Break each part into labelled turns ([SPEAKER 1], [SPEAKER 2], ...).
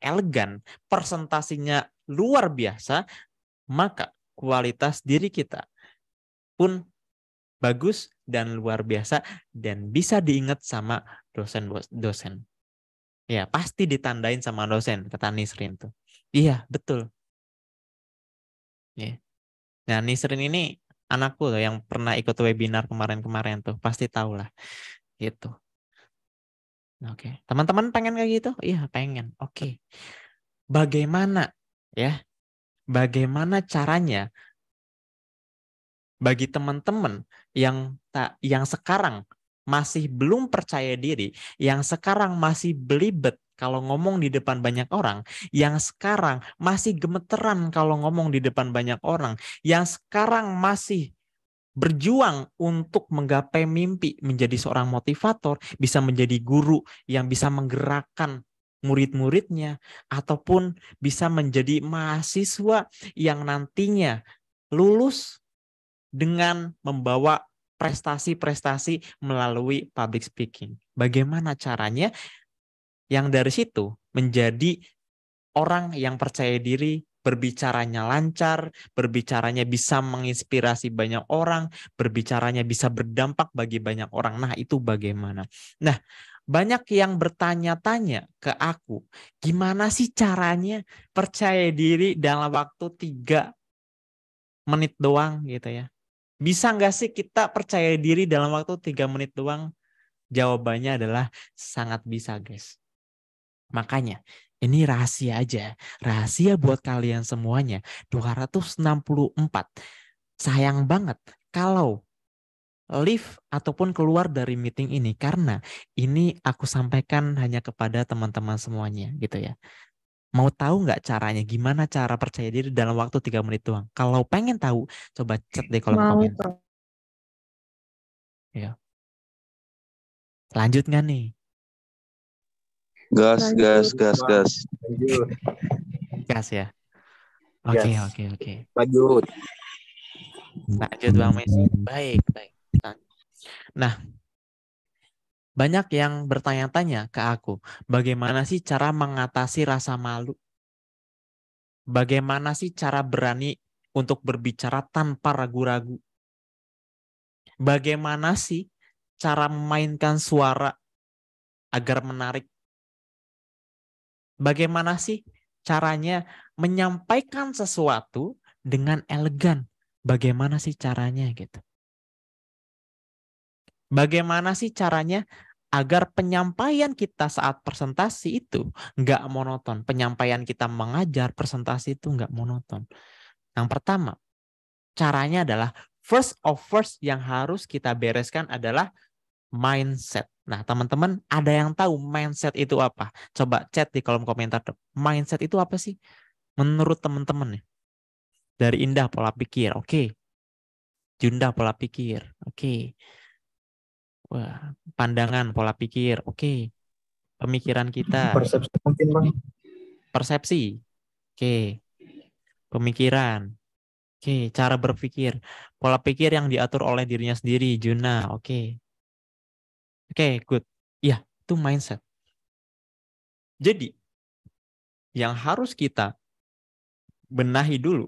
[SPEAKER 1] elegan, persentasinya luar biasa, maka kualitas diri kita pun bagus dan luar biasa dan bisa diingat sama dosen-dosen. Ya, pasti ditandain sama dosen, kata Nisrin tuh. Iya, betul. Ya. Nah, Nisrin ini anakku loh yang pernah ikut webinar kemarin-kemarin tuh, pasti tahu lah. Gitu. Oke, okay. teman-teman pengen kayak gitu? Iya, pengen. Oke. Okay. Bagaimana ya? Bagaimana caranya bagi teman-teman yang tak yang sekarang masih belum percaya diri, yang sekarang masih belibet kalau ngomong di depan banyak orang, yang sekarang masih gemeteran kalau ngomong di depan banyak orang, yang sekarang masih berjuang untuk menggapai mimpi menjadi seorang motivator, bisa menjadi guru yang bisa menggerakkan murid-muridnya, ataupun bisa menjadi mahasiswa yang nantinya lulus dengan membawa prestasi-prestasi melalui public speaking. Bagaimana caranya yang dari situ menjadi orang yang percaya diri berbicaranya lancar, berbicaranya bisa menginspirasi banyak orang, berbicaranya bisa berdampak bagi banyak orang. Nah, itu bagaimana? Nah, banyak yang bertanya-tanya ke aku, gimana sih caranya percaya diri dalam waktu tiga menit doang gitu ya. Bisa nggak sih kita percaya diri dalam waktu tiga menit doang? Jawabannya adalah sangat bisa guys. Makanya ini rahasia aja. Rahasia buat kalian semuanya. 264. Sayang banget kalau leave ataupun keluar dari meeting ini karena ini aku sampaikan hanya kepada teman-teman semuanya gitu ya. Mau tahu nggak caranya? Gimana cara percaya diri dalam waktu tiga menit doang? Kalau pengen tahu, coba chat deh
[SPEAKER 2] kolom komentar.
[SPEAKER 3] komen.
[SPEAKER 1] Ya.
[SPEAKER 2] Lanjut nggak nih? Gas, gas, gas, gas. Gas ya. Oke, oke, oke. Okay.
[SPEAKER 3] Lanjut.
[SPEAKER 1] Lanjut Bang Messi.
[SPEAKER 2] Baik, baik.
[SPEAKER 1] Nah, banyak yang bertanya-tanya ke aku, bagaimana sih cara mengatasi rasa malu? Bagaimana sih cara berani untuk berbicara tanpa ragu-ragu? Bagaimana sih cara memainkan suara agar menarik Bagaimana sih caranya menyampaikan sesuatu dengan elegan? Bagaimana sih caranya gitu? Bagaimana sih caranya agar penyampaian kita saat presentasi itu nggak monoton? Penyampaian kita mengajar presentasi itu nggak monoton. Yang pertama, caranya adalah first of first yang harus kita bereskan adalah mindset. Nah, teman-teman ada yang tahu mindset itu apa? Coba chat di kolom komentar. Mindset itu apa sih? Menurut teman-teman ya. Dari Indah pola pikir. Oke. Okay. Junda pola pikir. Oke. Okay. Wah, pandangan pola pikir. Oke. Okay. Pemikiran kita. Persepsi mungkin, Bang. Persepsi. Oke. Okay. Pemikiran. Oke, okay. cara berpikir. Pola pikir yang diatur oleh dirinya sendiri, Juna. Oke. Okay
[SPEAKER 2] Oke, okay, good. Iya, itu mindset. Jadi, yang harus kita benahi dulu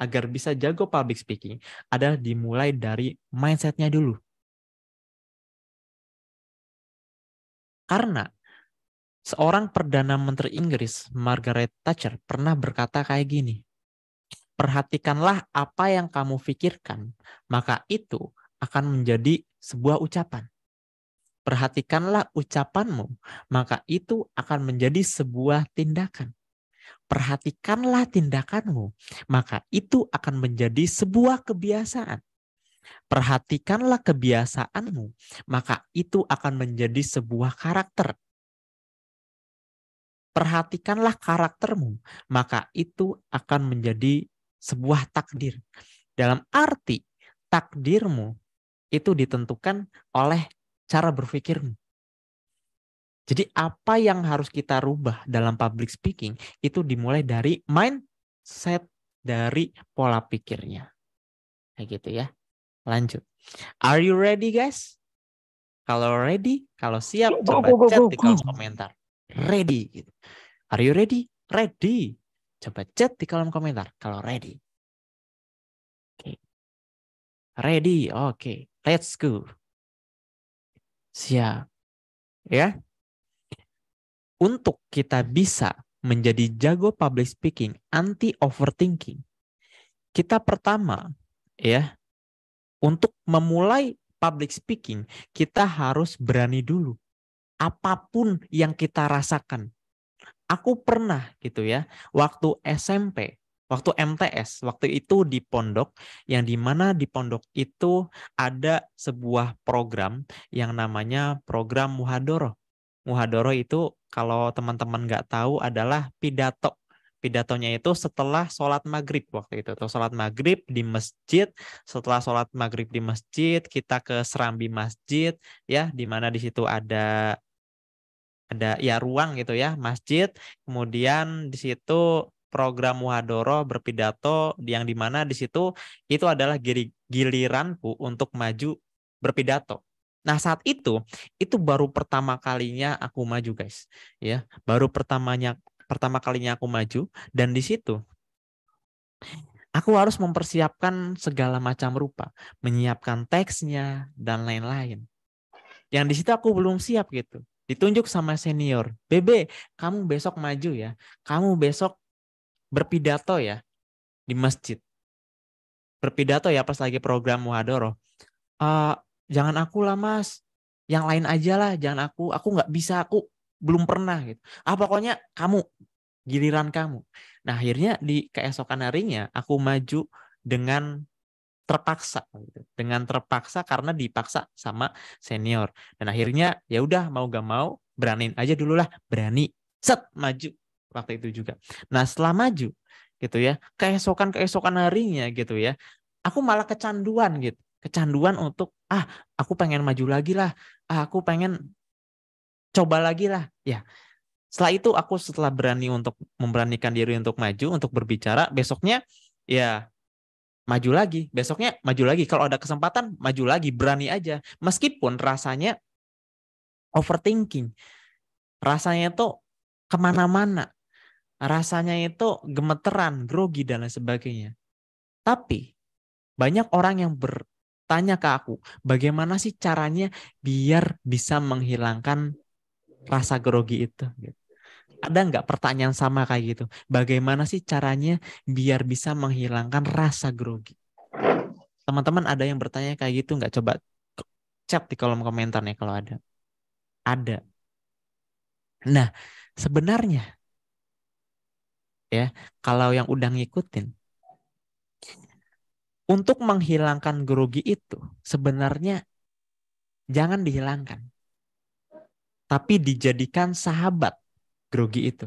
[SPEAKER 2] agar bisa jago public speaking adalah dimulai dari mindsetnya dulu. Karena seorang Perdana Menteri
[SPEAKER 1] Inggris, Margaret Thatcher, pernah berkata kayak gini, perhatikanlah apa yang kamu pikirkan, maka itu akan menjadi sebuah ucapan. Perhatikanlah ucapanmu, maka itu akan menjadi sebuah tindakan. Perhatikanlah tindakanmu, maka itu akan menjadi sebuah kebiasaan. Perhatikanlah kebiasaanmu, maka itu akan menjadi sebuah karakter. Perhatikanlah karaktermu, maka itu akan menjadi sebuah takdir. Dalam arti takdirmu itu ditentukan oleh cara berpikirmu. Jadi apa yang harus kita rubah dalam public speaking itu dimulai dari mindset dari pola pikirnya. Kayak gitu ya. Lanjut. Are you ready guys? Kalau ready, kalau siap go, coba go, go, chat di kolom komentar. Ready gitu. Are you ready? Ready. Coba chat di kolom komentar kalau ready.
[SPEAKER 2] Oke. Okay. Ready. Oke. Okay. Let's go.
[SPEAKER 1] Siap. Ya. Untuk kita bisa menjadi jago public speaking, anti overthinking, kita pertama ya untuk memulai public speaking, kita harus berani dulu. Apapun yang kita rasakan. Aku pernah gitu ya, waktu SMP waktu MTS waktu itu di pondok yang dimana di pondok itu ada sebuah program yang namanya program muhadoro muhadoro itu kalau teman-teman nggak tahu adalah pidato pidatonya itu setelah sholat maghrib waktu itu atau sholat maghrib di masjid setelah sholat maghrib di masjid kita ke serambi masjid ya dimana mana di situ ada ada ya ruang gitu ya masjid kemudian di situ program Wadoro berpidato yang dimana di situ itu adalah giliranku untuk maju berpidato. Nah saat itu itu baru pertama kalinya aku maju guys, ya baru pertamanya pertama kalinya aku maju dan di situ aku harus mempersiapkan segala macam rupa, menyiapkan teksnya dan lain-lain. Yang di situ aku belum siap gitu. Ditunjuk sama senior, bebe kamu besok maju ya. Kamu besok berpidato ya di masjid. Berpidato ya pas lagi program Muhadoro. Uh, jangan aku lah mas, yang lain aja lah, jangan aku, aku nggak bisa, aku belum pernah gitu. Ah pokoknya kamu, giliran kamu. Nah akhirnya di keesokan harinya aku maju dengan terpaksa gitu. dengan terpaksa karena dipaksa sama senior dan akhirnya ya udah mau gak mau beraniin aja dulu lah berani set maju waktu itu juga. Nah setelah maju gitu ya, keesokan keesokan harinya gitu ya, aku malah kecanduan gitu, kecanduan untuk ah aku pengen maju lagi lah, ah, aku pengen coba lagi lah, ya. Setelah itu aku setelah berani untuk memberanikan diri untuk maju, untuk berbicara, besoknya ya maju lagi, besoknya maju lagi. Kalau ada kesempatan maju lagi, berani aja. Meskipun rasanya overthinking, rasanya tuh kemana-mana rasanya itu gemeteran, grogi dan lain sebagainya. Tapi banyak orang yang bertanya ke aku, bagaimana sih caranya biar bisa menghilangkan rasa grogi itu? Gitu. Ada nggak pertanyaan sama kayak gitu? Bagaimana sih caranya biar bisa menghilangkan rasa grogi? Teman-teman ada yang bertanya kayak gitu nggak? Coba chat di kolom komentar nih kalau ada. Ada. Nah, sebenarnya ya kalau yang udah ngikutin untuk menghilangkan grogi itu sebenarnya jangan dihilangkan tapi dijadikan sahabat grogi itu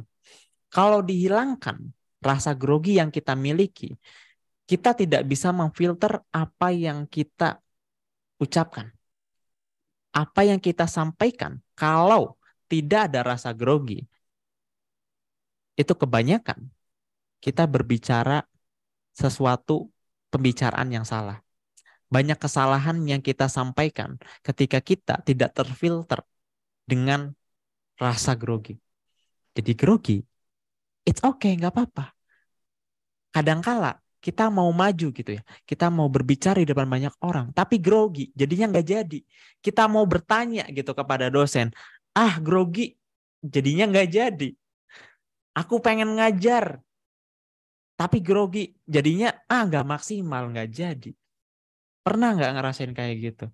[SPEAKER 1] kalau dihilangkan rasa grogi yang kita miliki kita tidak bisa memfilter apa yang kita ucapkan apa yang kita sampaikan kalau tidak ada rasa grogi itu kebanyakan kita berbicara sesuatu pembicaraan yang salah. Banyak kesalahan yang kita sampaikan ketika kita tidak terfilter dengan rasa grogi. Jadi grogi, it's okay, nggak apa-apa. Kadangkala kita mau maju gitu ya, kita mau berbicara di depan banyak orang, tapi grogi, jadinya nggak jadi. Kita mau bertanya gitu kepada dosen, ah grogi, jadinya nggak jadi. Aku pengen ngajar, tapi grogi jadinya ah nggak maksimal nggak jadi pernah nggak ngerasain kayak gitu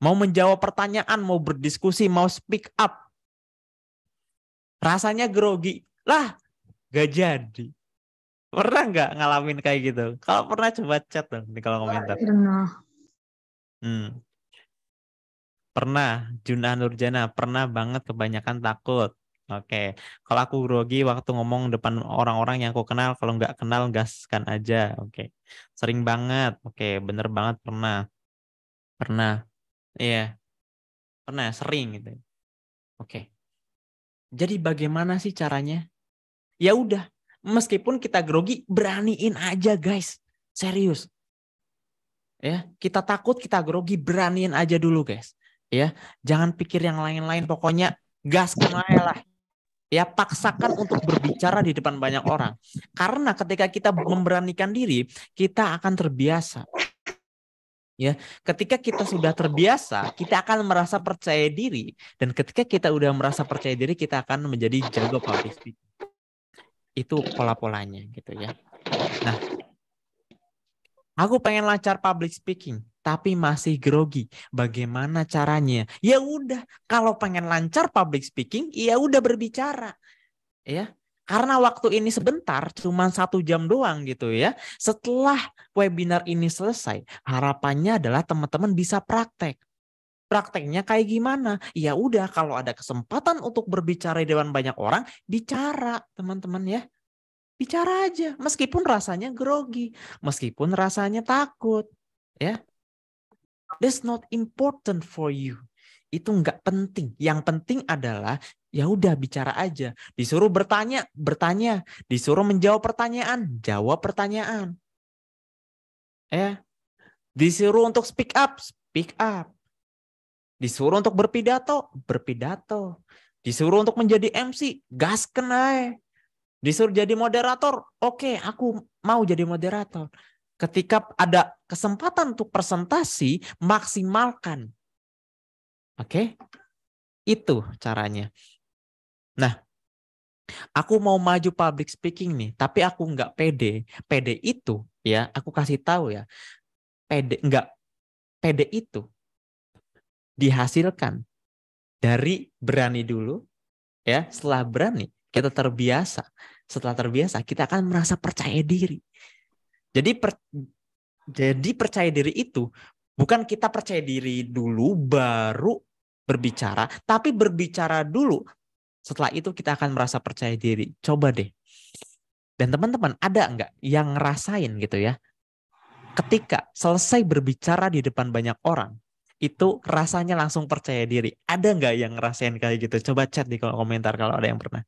[SPEAKER 1] mau menjawab pertanyaan mau berdiskusi mau speak up rasanya grogi lah nggak jadi pernah nggak ngalamin kayak gitu kalau pernah coba chat dong di kolom komentar pernah hmm. pernah Juna Nurjana pernah banget kebanyakan takut Oke, kalau aku grogi waktu ngomong depan orang-orang yang aku kenal, kalau nggak kenal gaskan aja. Oke, sering banget. Oke, bener banget pernah, pernah, iya,
[SPEAKER 2] pernah sering gitu. Oke,
[SPEAKER 1] jadi bagaimana sih caranya? Ya udah, meskipun kita grogi, beraniin aja guys, serius. Ya, kita takut kita grogi, beraniin aja dulu guys. Ya, jangan pikir yang lain-lain. Pokoknya gaskan aja lah ya paksakan untuk berbicara di depan banyak orang karena ketika kita memberanikan diri kita akan terbiasa ya ketika kita sudah terbiasa kita akan merasa percaya diri dan ketika kita sudah merasa percaya diri kita akan menjadi jago public speaking itu pola-polanya gitu ya nah aku pengen lancar public speaking tapi masih grogi. Bagaimana caranya? Ya udah, kalau pengen lancar public speaking, ya udah berbicara. Ya, karena waktu ini sebentar, cuma satu jam doang gitu ya. Setelah webinar ini selesai, harapannya adalah teman-teman bisa praktek. Prakteknya kayak gimana? Ya udah, kalau ada kesempatan untuk berbicara di depan banyak orang, bicara teman-teman ya. Bicara aja, meskipun rasanya grogi, meskipun rasanya takut. ya. That's not important for you. Itu nggak penting. Yang penting adalah ya udah bicara aja. Disuruh bertanya, bertanya. Disuruh menjawab pertanyaan, jawab pertanyaan. Ya. Disuruh untuk speak up, speak up. Disuruh untuk berpidato, berpidato. Disuruh untuk menjadi MC, gas kena. Disuruh jadi moderator, oke okay, aku mau jadi moderator ketika ada kesempatan untuk presentasi, maksimalkan. Oke? Okay? Itu caranya. Nah, aku mau maju public speaking nih, tapi aku nggak pede. Pede itu ya, aku kasih tahu ya. Pede nggak pede itu dihasilkan dari berani dulu ya. Setelah berani kita terbiasa. Setelah terbiasa kita akan merasa percaya diri. Jadi per, jadi percaya diri itu bukan kita percaya diri dulu baru berbicara, tapi berbicara dulu. Setelah itu kita akan merasa percaya diri. Coba deh. Dan teman-teman ada nggak yang ngerasain gitu ya? Ketika selesai berbicara di depan banyak orang, itu rasanya langsung percaya diri. Ada nggak yang ngerasain kayak gitu? Coba chat di kolom komentar kalau ada yang pernah.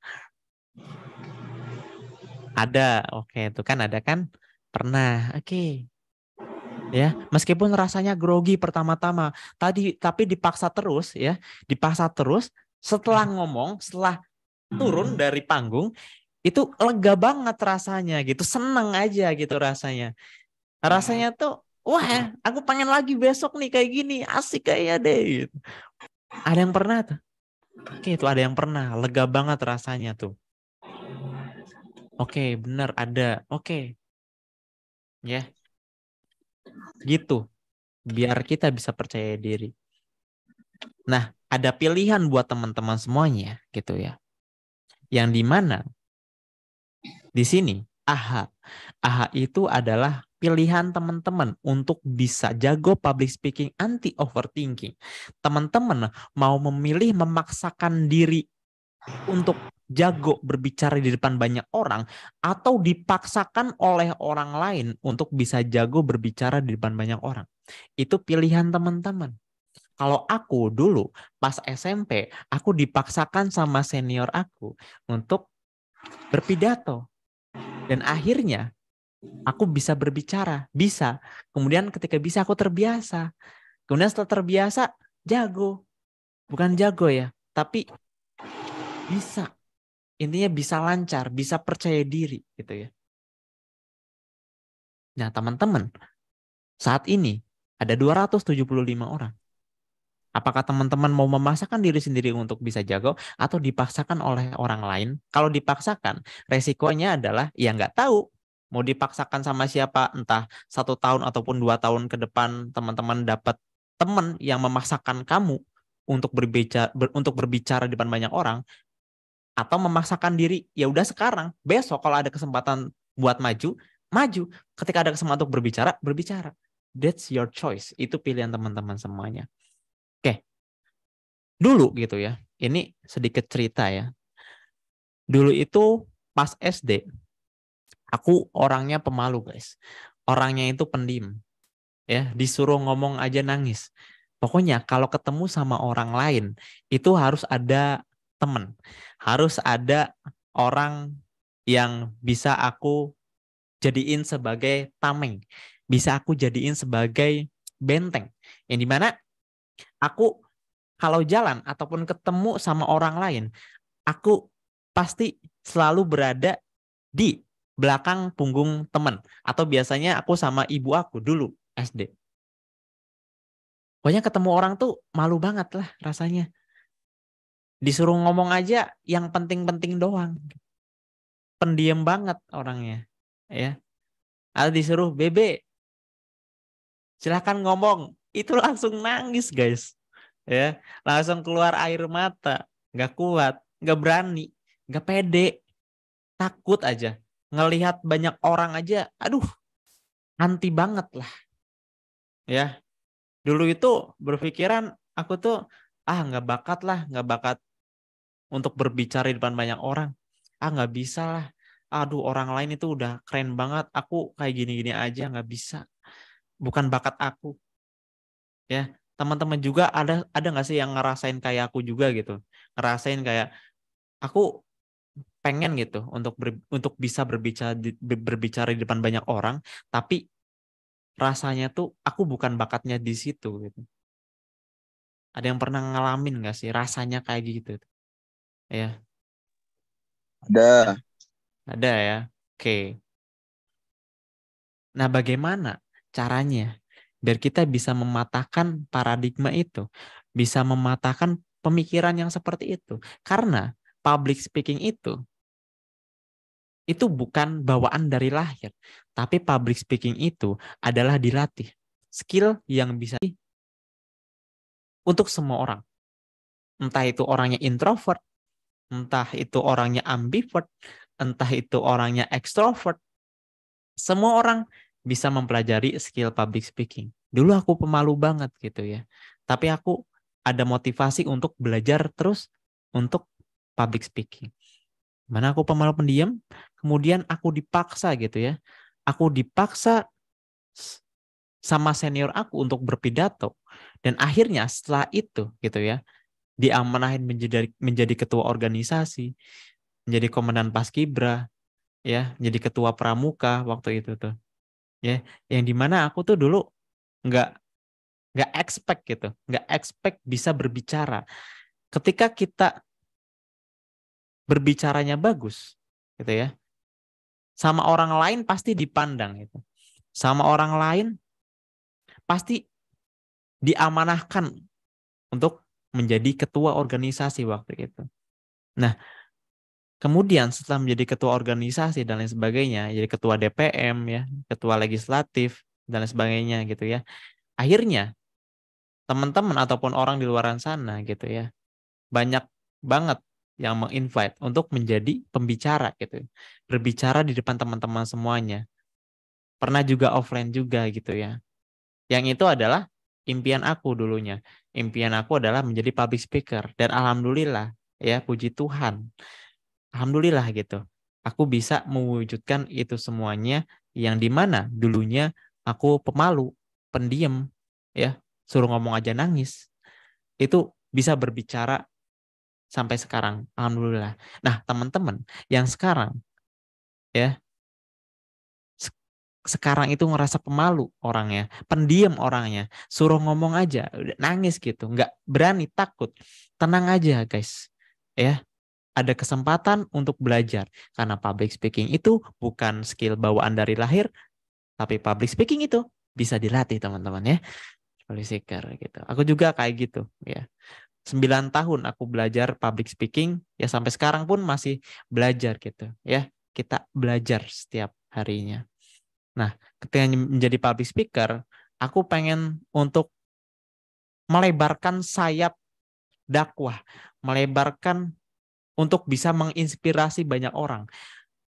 [SPEAKER 1] Ada, oke itu kan ada kan? Pernah. Oke. Okay. Ya, meskipun rasanya grogi pertama-tama, tadi tapi dipaksa terus ya, dipaksa terus setelah hmm. ngomong, setelah turun dari panggung itu lega banget rasanya gitu, seneng aja gitu rasanya. Rasanya hmm. tuh wah, hmm. aku pengen lagi besok nih kayak gini, asik kayaknya deh. Gitu. Ada yang pernah tuh? Oke, itu ada yang pernah, lega banget rasanya tuh. Oke, bener benar ada. Oke. Ya. Gitu. Biar kita bisa percaya diri. Nah, ada pilihan buat teman-teman semuanya gitu ya. Yang di mana di sini AHA. AHA itu adalah pilihan teman-teman untuk bisa jago public speaking anti overthinking. Teman-teman mau memilih memaksakan diri untuk jago berbicara di depan banyak orang atau dipaksakan oleh orang lain untuk bisa jago berbicara di depan banyak orang. Itu pilihan teman-teman. Kalau aku dulu pas SMP, aku dipaksakan sama senior aku untuk berpidato. Dan akhirnya aku bisa berbicara, bisa. Kemudian ketika bisa aku terbiasa. Kemudian setelah terbiasa, jago. Bukan jago ya, tapi bisa intinya bisa
[SPEAKER 2] lancar bisa percaya diri gitu ya nah teman-teman
[SPEAKER 1] saat ini ada 275 orang Apakah teman-teman mau memaksakan diri sendiri untuk bisa jago atau dipaksakan oleh orang lain? Kalau dipaksakan, resikonya adalah ya nggak tahu mau dipaksakan sama siapa, entah satu tahun ataupun dua tahun ke depan teman-teman dapat teman yang memaksakan kamu untuk berbicara ber, untuk berbicara di depan banyak orang, atau memaksakan diri ya udah sekarang besok kalau ada kesempatan buat maju maju ketika ada kesempatan untuk berbicara berbicara that's your choice itu pilihan teman-teman semuanya oke dulu gitu ya ini sedikit cerita ya dulu itu pas SD aku orangnya pemalu guys orangnya itu pendim ya disuruh ngomong aja nangis pokoknya kalau ketemu sama orang lain itu harus ada teman. Harus ada orang yang bisa aku jadiin sebagai tameng, bisa aku jadiin sebagai benteng. Yang dimana aku kalau jalan ataupun ketemu sama orang lain, aku pasti selalu berada di belakang punggung teman. Atau biasanya aku sama ibu aku dulu SD. Pokoknya ketemu orang tuh malu banget lah
[SPEAKER 2] rasanya disuruh ngomong aja yang penting-penting doang pendiam banget orangnya ya atau disuruh bebe
[SPEAKER 1] silahkan ngomong itu langsung nangis guys ya langsung keluar air mata nggak kuat nggak berani nggak pede takut aja ngelihat banyak orang aja aduh anti banget lah ya dulu itu berpikiran aku tuh ah nggak bakat lah nggak bakat untuk berbicara di depan banyak orang. Ah nggak bisa lah. Aduh orang lain itu udah keren banget. Aku kayak gini-gini aja nggak bisa. Bukan bakat aku. Ya teman-teman juga ada ada nggak sih yang ngerasain kayak aku juga gitu. Ngerasain kayak aku pengen gitu untuk ber, untuk bisa berbicara di, berbicara di depan banyak orang tapi rasanya tuh aku bukan bakatnya di situ gitu ada yang pernah ngalamin nggak sih rasanya kayak gitu ya? Ada. Ada ya. Oke. Nah, bagaimana caranya biar kita bisa mematahkan paradigma itu, bisa mematahkan pemikiran yang seperti itu? Karena public speaking itu itu bukan bawaan dari lahir, tapi public speaking itu adalah dilatih. Skill yang bisa untuk semua orang. Entah itu orangnya introvert, entah itu orangnya ambivert, entah itu orangnya ekstrovert, semua orang bisa mempelajari skill public speaking. Dulu aku pemalu banget gitu ya. Tapi aku ada motivasi untuk belajar terus untuk public speaking. Mana aku pemalu pendiam, kemudian aku dipaksa gitu ya. Aku dipaksa sama senior aku untuk berpidato. Dan akhirnya setelah itu gitu ya, diamanahin menjadi menjadi ketua organisasi, menjadi komandan paskibra, ya, menjadi ketua pramuka waktu itu tuh. Ya, yang dimana aku tuh dulu nggak nggak expect gitu, nggak expect bisa berbicara. Ketika kita berbicaranya bagus, gitu ya, sama orang lain pasti dipandang gitu. Sama orang lain
[SPEAKER 2] pasti diamanahkan untuk
[SPEAKER 1] menjadi ketua organisasi waktu itu. Nah, kemudian setelah menjadi ketua organisasi dan lain sebagainya, jadi ketua DPM ya, ketua legislatif dan lain sebagainya gitu ya. Akhirnya teman-teman ataupun orang di luar sana gitu ya, banyak banget yang menginvite untuk menjadi pembicara gitu. Berbicara di depan teman-teman semuanya. Pernah juga offline juga gitu ya. Yang itu adalah impian aku dulunya. Impian aku adalah menjadi public speaker dan alhamdulillah ya puji Tuhan. Alhamdulillah gitu. Aku bisa mewujudkan itu semuanya yang dimana dulunya aku pemalu, pendiam, ya suruh ngomong aja nangis. Itu bisa berbicara sampai sekarang. Alhamdulillah. Nah teman-teman yang sekarang ya sekarang itu ngerasa pemalu orangnya, pendiam orangnya, suruh ngomong aja, nangis gitu, nggak berani, takut. Tenang aja guys, ya. Ada kesempatan untuk belajar karena public speaking itu bukan skill bawaan dari lahir, tapi public speaking itu bisa dilatih teman-teman ya. Public speaker gitu. Aku juga kayak gitu ya. sembilan tahun aku belajar public speaking ya sampai sekarang pun masih belajar gitu ya. Kita belajar setiap harinya. Nah, ketika menjadi public speaker, aku pengen untuk melebarkan sayap dakwah, melebarkan untuk bisa menginspirasi banyak orang,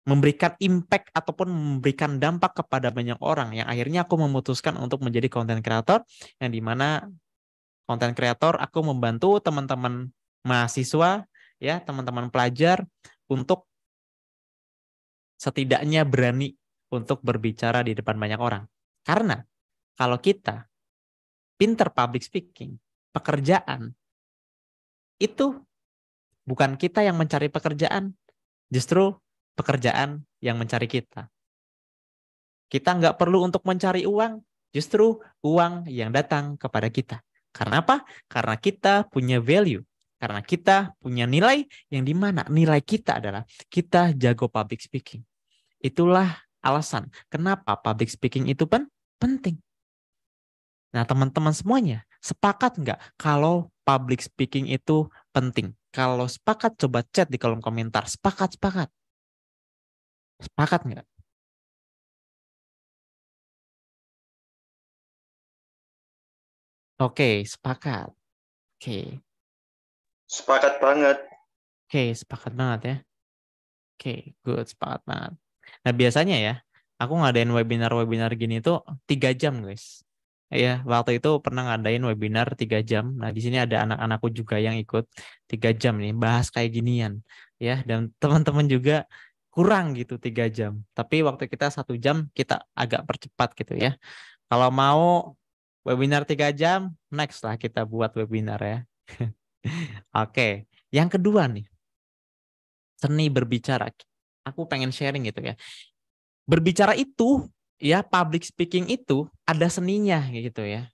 [SPEAKER 1] memberikan impact ataupun memberikan dampak kepada banyak orang yang akhirnya aku memutuskan untuk menjadi content creator yang dimana content creator aku membantu teman-teman mahasiswa ya teman-teman pelajar untuk setidaknya berani untuk berbicara di depan banyak orang. Karena kalau kita pinter public speaking, pekerjaan
[SPEAKER 2] itu bukan kita yang mencari pekerjaan, justru
[SPEAKER 1] pekerjaan yang mencari kita. Kita nggak perlu untuk mencari uang, justru uang yang datang kepada kita. Karena apa? Karena kita punya value. Karena kita punya nilai yang dimana nilai kita adalah kita jago public speaking. Itulah alasan kenapa public speaking itu pen penting. Nah, teman-teman semuanya, sepakat nggak kalau public speaking itu penting? Kalau sepakat, coba chat di kolom komentar. Sepakat, sepakat.
[SPEAKER 3] Sepakat nggak? Oke, sepakat. Oke. Sepakat banget. Oke, sepakat banget ya. Oke,
[SPEAKER 1] good, sepakat banget. Nah biasanya ya, aku ngadain webinar-webinar gini tuh tiga jam guys. ya waktu itu pernah ngadain webinar tiga jam. Nah, di sini ada anak-anakku juga yang ikut tiga jam nih, bahas kayak ginian. Ya, dan teman-teman juga kurang gitu tiga jam. Tapi waktu kita satu jam, kita agak percepat gitu ya. Kalau mau webinar tiga jam, next lah kita buat webinar ya. Oke, yang kedua nih. Seni berbicara aku pengen sharing gitu ya. Berbicara itu ya public speaking itu ada seninya gitu ya.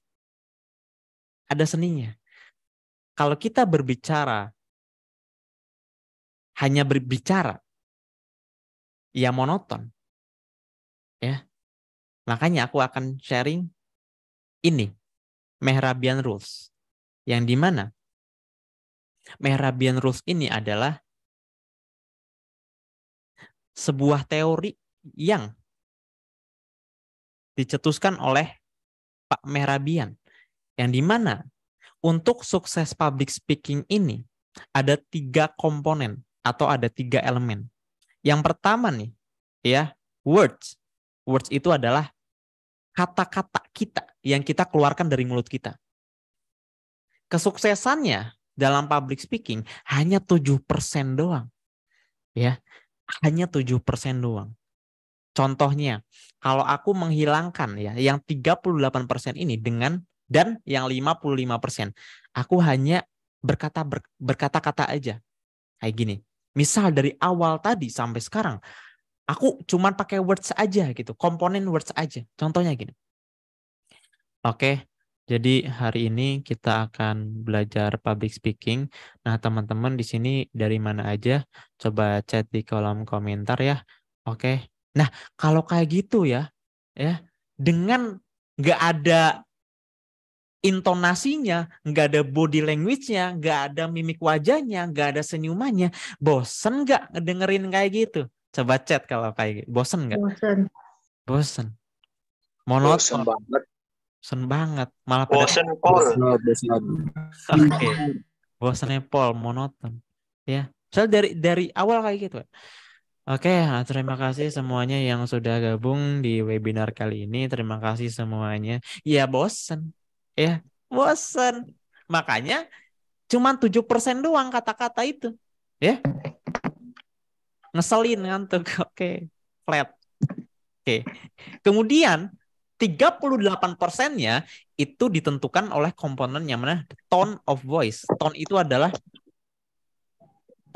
[SPEAKER 1] Ada seninya. Kalau
[SPEAKER 2] kita berbicara hanya berbicara ya monoton. Ya. Makanya aku akan sharing ini Mehrabian Rules. Yang dimana Mehrabian Rules ini adalah
[SPEAKER 1] sebuah teori yang dicetuskan oleh Pak Merabian yang dimana untuk sukses public speaking ini ada tiga komponen atau ada tiga elemen. Yang pertama nih ya words. Words itu adalah kata-kata kita yang kita keluarkan dari mulut kita. Kesuksesannya dalam public speaking hanya 7% doang. Ya hanya 7% doang. Contohnya, kalau aku menghilangkan ya yang 38% ini dengan dan yang 55%, aku hanya berkata ber, berkata-kata aja. Kayak gini. Misal dari awal tadi sampai sekarang aku cuman pakai words aja gitu, komponen words aja. Contohnya gini. Oke, jadi hari ini kita akan belajar public speaking. Nah, teman-teman di sini dari mana aja? Coba chat di kolom komentar ya. Oke. Nah, kalau kayak gitu ya, ya dengan nggak ada intonasinya, nggak ada body language-nya, nggak ada mimik wajahnya, nggak ada senyumannya, bosen nggak dengerin kayak gitu? Coba chat kalau kayak gitu. Bosen nggak? Bosen. Bosen. Monoton. Bosen banget bosen banget malah bosen pada... pol bosen oke pol monoton ya soal dari dari awal kayak gitu Oke, okay, nah, terima kasih semuanya yang sudah gabung di webinar kali ini. Terima kasih semuanya. Ya bosen. Ya, bosen. Makanya cuman persen doang kata-kata itu. Ya. Ngeselin ngantuk. Oke, okay. flat. Oke. Okay. Kemudian 38 persennya itu ditentukan oleh komponen yang mana tone of voice. Tone itu adalah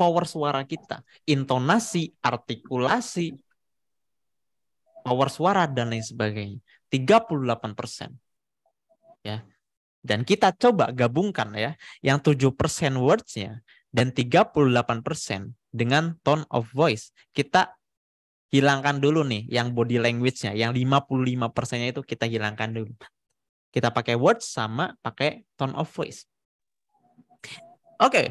[SPEAKER 1] power suara kita, intonasi, artikulasi, power suara dan lain sebagainya. 38 persen. Ya. Dan kita coba gabungkan ya, yang 7 persen words-nya dan 38 persen dengan tone of voice. Kita hilangkan dulu nih yang body language-nya, yang 55 persennya itu kita hilangkan dulu. Kita pakai words sama pakai tone of voice. Oke. Okay.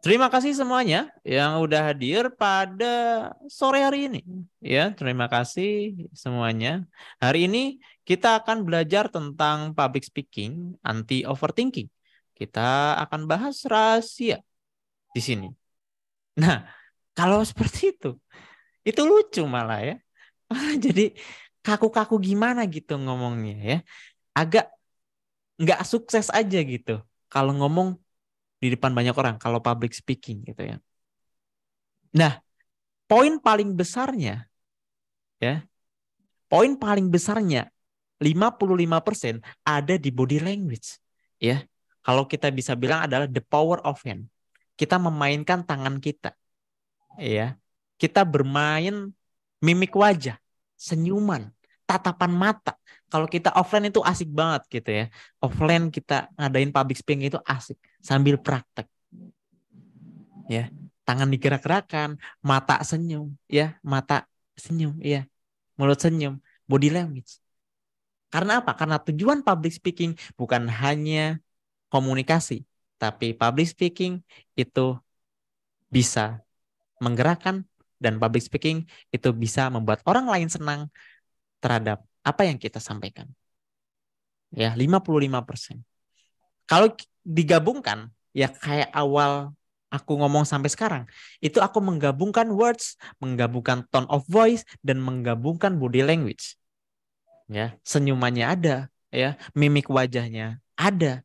[SPEAKER 1] Terima kasih semuanya yang udah hadir pada sore hari ini. Ya, terima kasih semuanya. Hari ini kita akan belajar tentang public speaking, anti overthinking. Kita akan bahas rahasia di sini. Nah, kalau seperti itu, itu lucu malah ya. Jadi kaku-kaku gimana gitu ngomongnya ya. Agak nggak sukses aja gitu. Kalau ngomong di depan banyak orang, kalau public speaking gitu ya. Nah, poin paling besarnya ya. Poin paling besarnya 55% ada di body language ya. Kalau kita bisa bilang adalah the power of hand. Kita memainkan tangan kita. Ya kita bermain mimik wajah, senyuman, tatapan mata. Kalau kita offline itu asik banget gitu ya. Offline kita ngadain public speaking itu asik sambil praktek. Ya, tangan digerak-gerakan, mata senyum, ya, mata senyum, ya. Mulut senyum, body language. Karena apa? Karena tujuan public speaking bukan hanya komunikasi, tapi public speaking itu bisa menggerakkan dan public speaking itu bisa membuat orang lain senang terhadap apa yang kita sampaikan. Ya, 55%. Kalau digabungkan ya kayak awal aku ngomong sampai sekarang, itu aku menggabungkan words, menggabungkan tone of voice dan menggabungkan body language. Ya, senyumannya ada, ya, mimik wajahnya ada.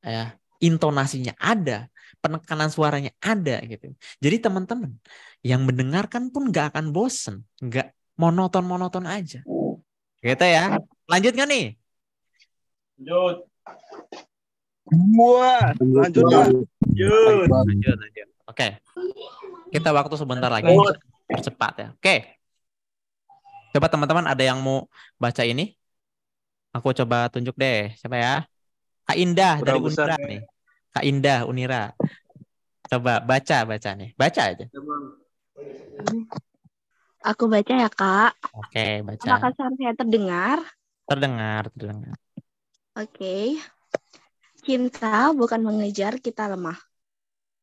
[SPEAKER 1] Ya, intonasinya ada, penekanan suaranya ada gitu. Jadi teman-teman yang mendengarkan pun nggak akan bosen, nggak monoton-monoton aja. Kita gitu ya. Lanjut nggak nih? Lanjut. Wah, lanjut lanjut. Lanjut, lanjut. Oke. Kita waktu sebentar lagi percepat ya. Oke. Coba teman-teman ada yang mau baca ini? Aku coba tunjuk deh. Siapa ya? Kak Indah Udah dari besar, Unira ya. nih. Kak Indah Unira. Coba baca baca nih. Baca aja.
[SPEAKER 4] Aku baca ya, Kak.
[SPEAKER 1] Oke, baca. Apakah
[SPEAKER 4] suara saya terdengar?
[SPEAKER 1] Terdengar, terdengar.
[SPEAKER 4] Oke. Cinta bukan mengejar kita lemah.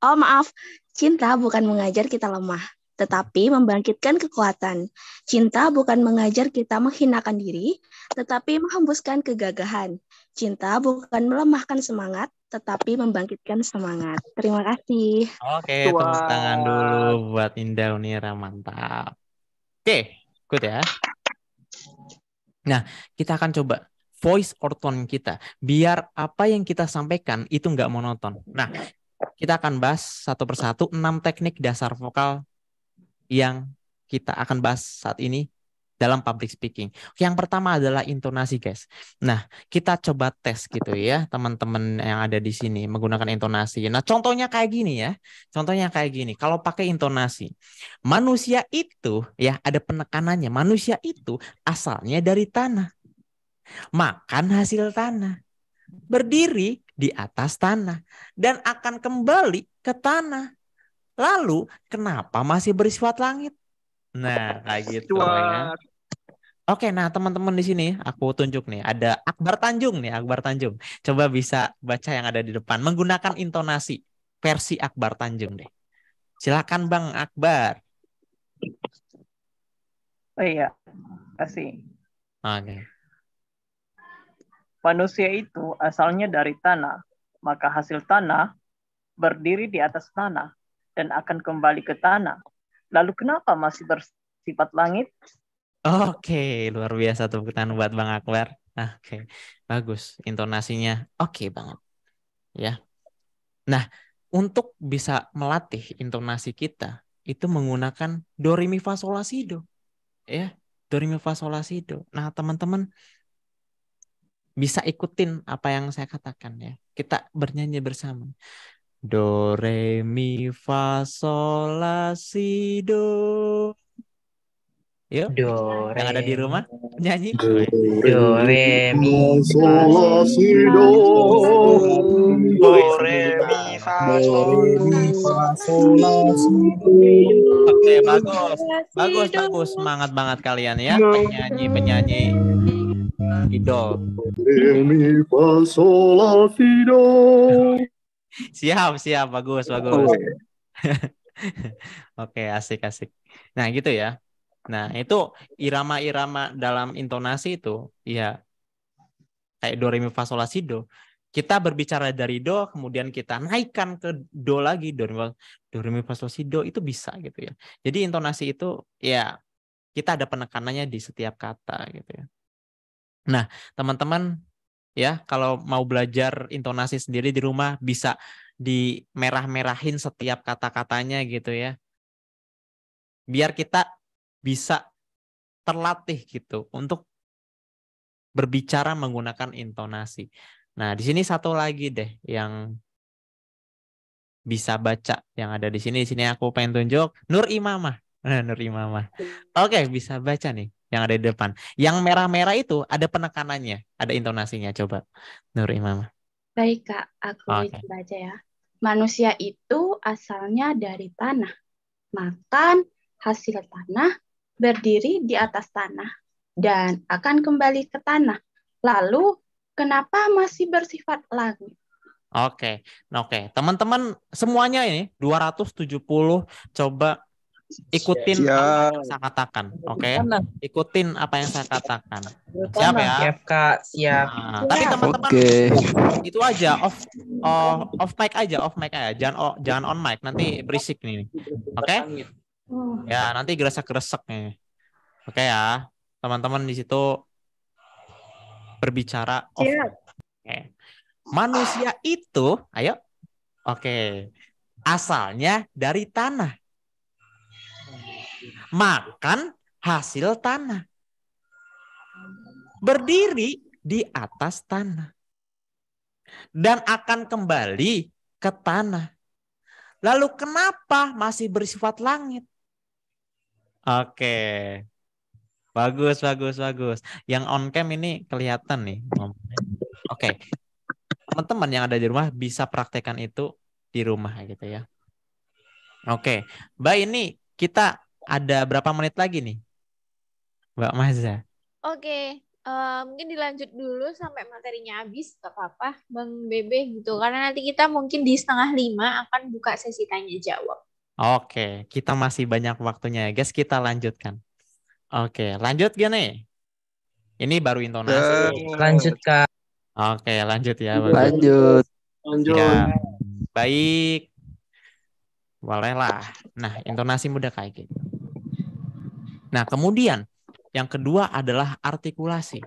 [SPEAKER 4] Oh, maaf. Cinta bukan mengajar kita lemah, tetapi membangkitkan kekuatan. Cinta bukan mengajar kita menghinakan diri, tetapi menghembuskan kegagahan. Cinta bukan melemahkan semangat, tetapi membangkitkan semangat. Terima kasih. Oke, wow.
[SPEAKER 1] tepuk tangan dulu buat Indah Unira, mantap. Oke, good ya. Nah, kita akan coba voice or tone kita, biar apa yang kita sampaikan itu nggak monoton. Nah, kita akan bahas satu persatu enam teknik dasar vokal yang kita akan bahas saat ini dalam public speaking. Yang pertama adalah intonasi, guys. Nah, kita coba tes gitu ya, teman-teman yang ada di sini menggunakan intonasi. Nah, contohnya kayak gini ya. Contohnya kayak gini. Kalau pakai intonasi, manusia itu ya ada penekanannya. Manusia itu asalnya dari tanah. Makan hasil tanah. Berdiri di atas tanah dan akan kembali ke tanah. Lalu, kenapa masih bersifat langit? Nah, kayak gitu. Oke, nah teman-teman di sini aku tunjuk nih ada Akbar Tanjung nih, Akbar Tanjung. Coba bisa baca yang ada di depan menggunakan intonasi versi Akbar Tanjung deh. Silakan Bang Akbar. Oh iya, kasih. Oke. Manusia itu asalnya dari tanah, maka hasil tanah berdiri di atas tanah dan akan kembali ke tanah Lalu kenapa masih bersifat langit? Oke, okay, luar biasa tepuk tangan buat Bang Akbar. Nah, Oke, okay. bagus intonasinya. Oke okay banget. Ya. Nah, untuk bisa melatih intonasi kita itu menggunakan do re mi fa sol la si do. Ya, do re mi fa sol la do. Nah, teman-teman bisa ikutin apa yang saya katakan ya. Kita bernyanyi bersama. Do, re, mi, fa, sol, la, si, do. Yuk, do, yang ada di rumah nyanyi. Do, do
[SPEAKER 3] re, mi, fa, sol, la, si, do. Do, re, mi, fa, sol, la, si, do. Oke, bagus.
[SPEAKER 1] Bagus, bagus. Semangat banget kalian ya, penyanyi-penyanyi
[SPEAKER 5] idol.
[SPEAKER 3] Re, mi, fa, sol, la, si, do
[SPEAKER 1] siap, siap. Bagus, bagus. Oke, asik, asik. Nah, gitu ya. Nah, itu irama-irama dalam intonasi itu, ya kayak do, re, mi, fa, sol, la, si, do. Kita berbicara dari do, kemudian kita naikkan ke do lagi, do, re, mi, do, re, mi, fa, sol, si, do, itu bisa gitu ya. Jadi intonasi itu ya kita ada penekanannya di setiap kata gitu ya. Nah, teman-teman ya kalau mau belajar intonasi sendiri di rumah bisa di merah-merahin setiap kata-katanya gitu ya. Biar kita bisa terlatih gitu untuk berbicara menggunakan intonasi. Nah, di sini satu lagi deh yang bisa baca yang ada di sini. Di sini aku pengen tunjuk Nur Imamah. Nur Imamah. Iya. Oke, okay, bisa baca nih yang ada di depan. Yang merah-merah itu ada penekanannya, ada intonasinya. Coba Nur Imam.
[SPEAKER 6] Baik Kak, aku okay. baca ya. Manusia itu asalnya dari tanah. Makan
[SPEAKER 4] hasil tanah, berdiri di atas tanah, dan akan kembali ke tanah. Lalu, kenapa masih bersifat langit?
[SPEAKER 1] Oke, okay. oke. Okay. Teman-teman semuanya ini 270 coba ikutin ya. apa yang saya katakan, oke? Okay? Ikutin apa yang saya katakan. Siap ya? Siap Kak, siap. Nah, tapi teman-teman okay. itu aja off off oh, off mic aja, off mic aja. Jangan oh, jangan on mic, nanti berisik nih. Oke? Okay? Ya, nanti gerasa keresek nih. Oke okay, ya. Teman-teman di situ berbicara
[SPEAKER 3] off. Oke. Okay.
[SPEAKER 1] Manusia itu, ayo. Oke. Okay. Asalnya dari tanah makan hasil tanah. Berdiri di atas tanah. Dan akan kembali ke tanah. Lalu kenapa masih bersifat langit? Oke. Bagus, bagus, bagus. Yang on cam ini kelihatan nih. Oke. Teman-teman yang ada di rumah bisa praktekkan itu di rumah gitu ya. Oke. Mbak ini kita ada berapa menit lagi nih, Mbak Maza?
[SPEAKER 6] Oke, okay. uh, eh, mungkin dilanjut dulu sampai materinya habis, gak apa-apa, Bang Bebe gitu. Karena nanti kita mungkin di setengah lima akan buka sesi tanya jawab.
[SPEAKER 1] Oke, okay. kita masih banyak waktunya ya, guys. Kita lanjutkan. Oke, okay. lanjut gini. Ini baru intonasi. Uh, lanjut Oke, Oke, lanjut ya. Bang. Lanjut. Lanjut. Ya. Baik. Boleh lah. Nah, intonasi mudah kayak gitu. Nah, kemudian yang kedua adalah artikulasi.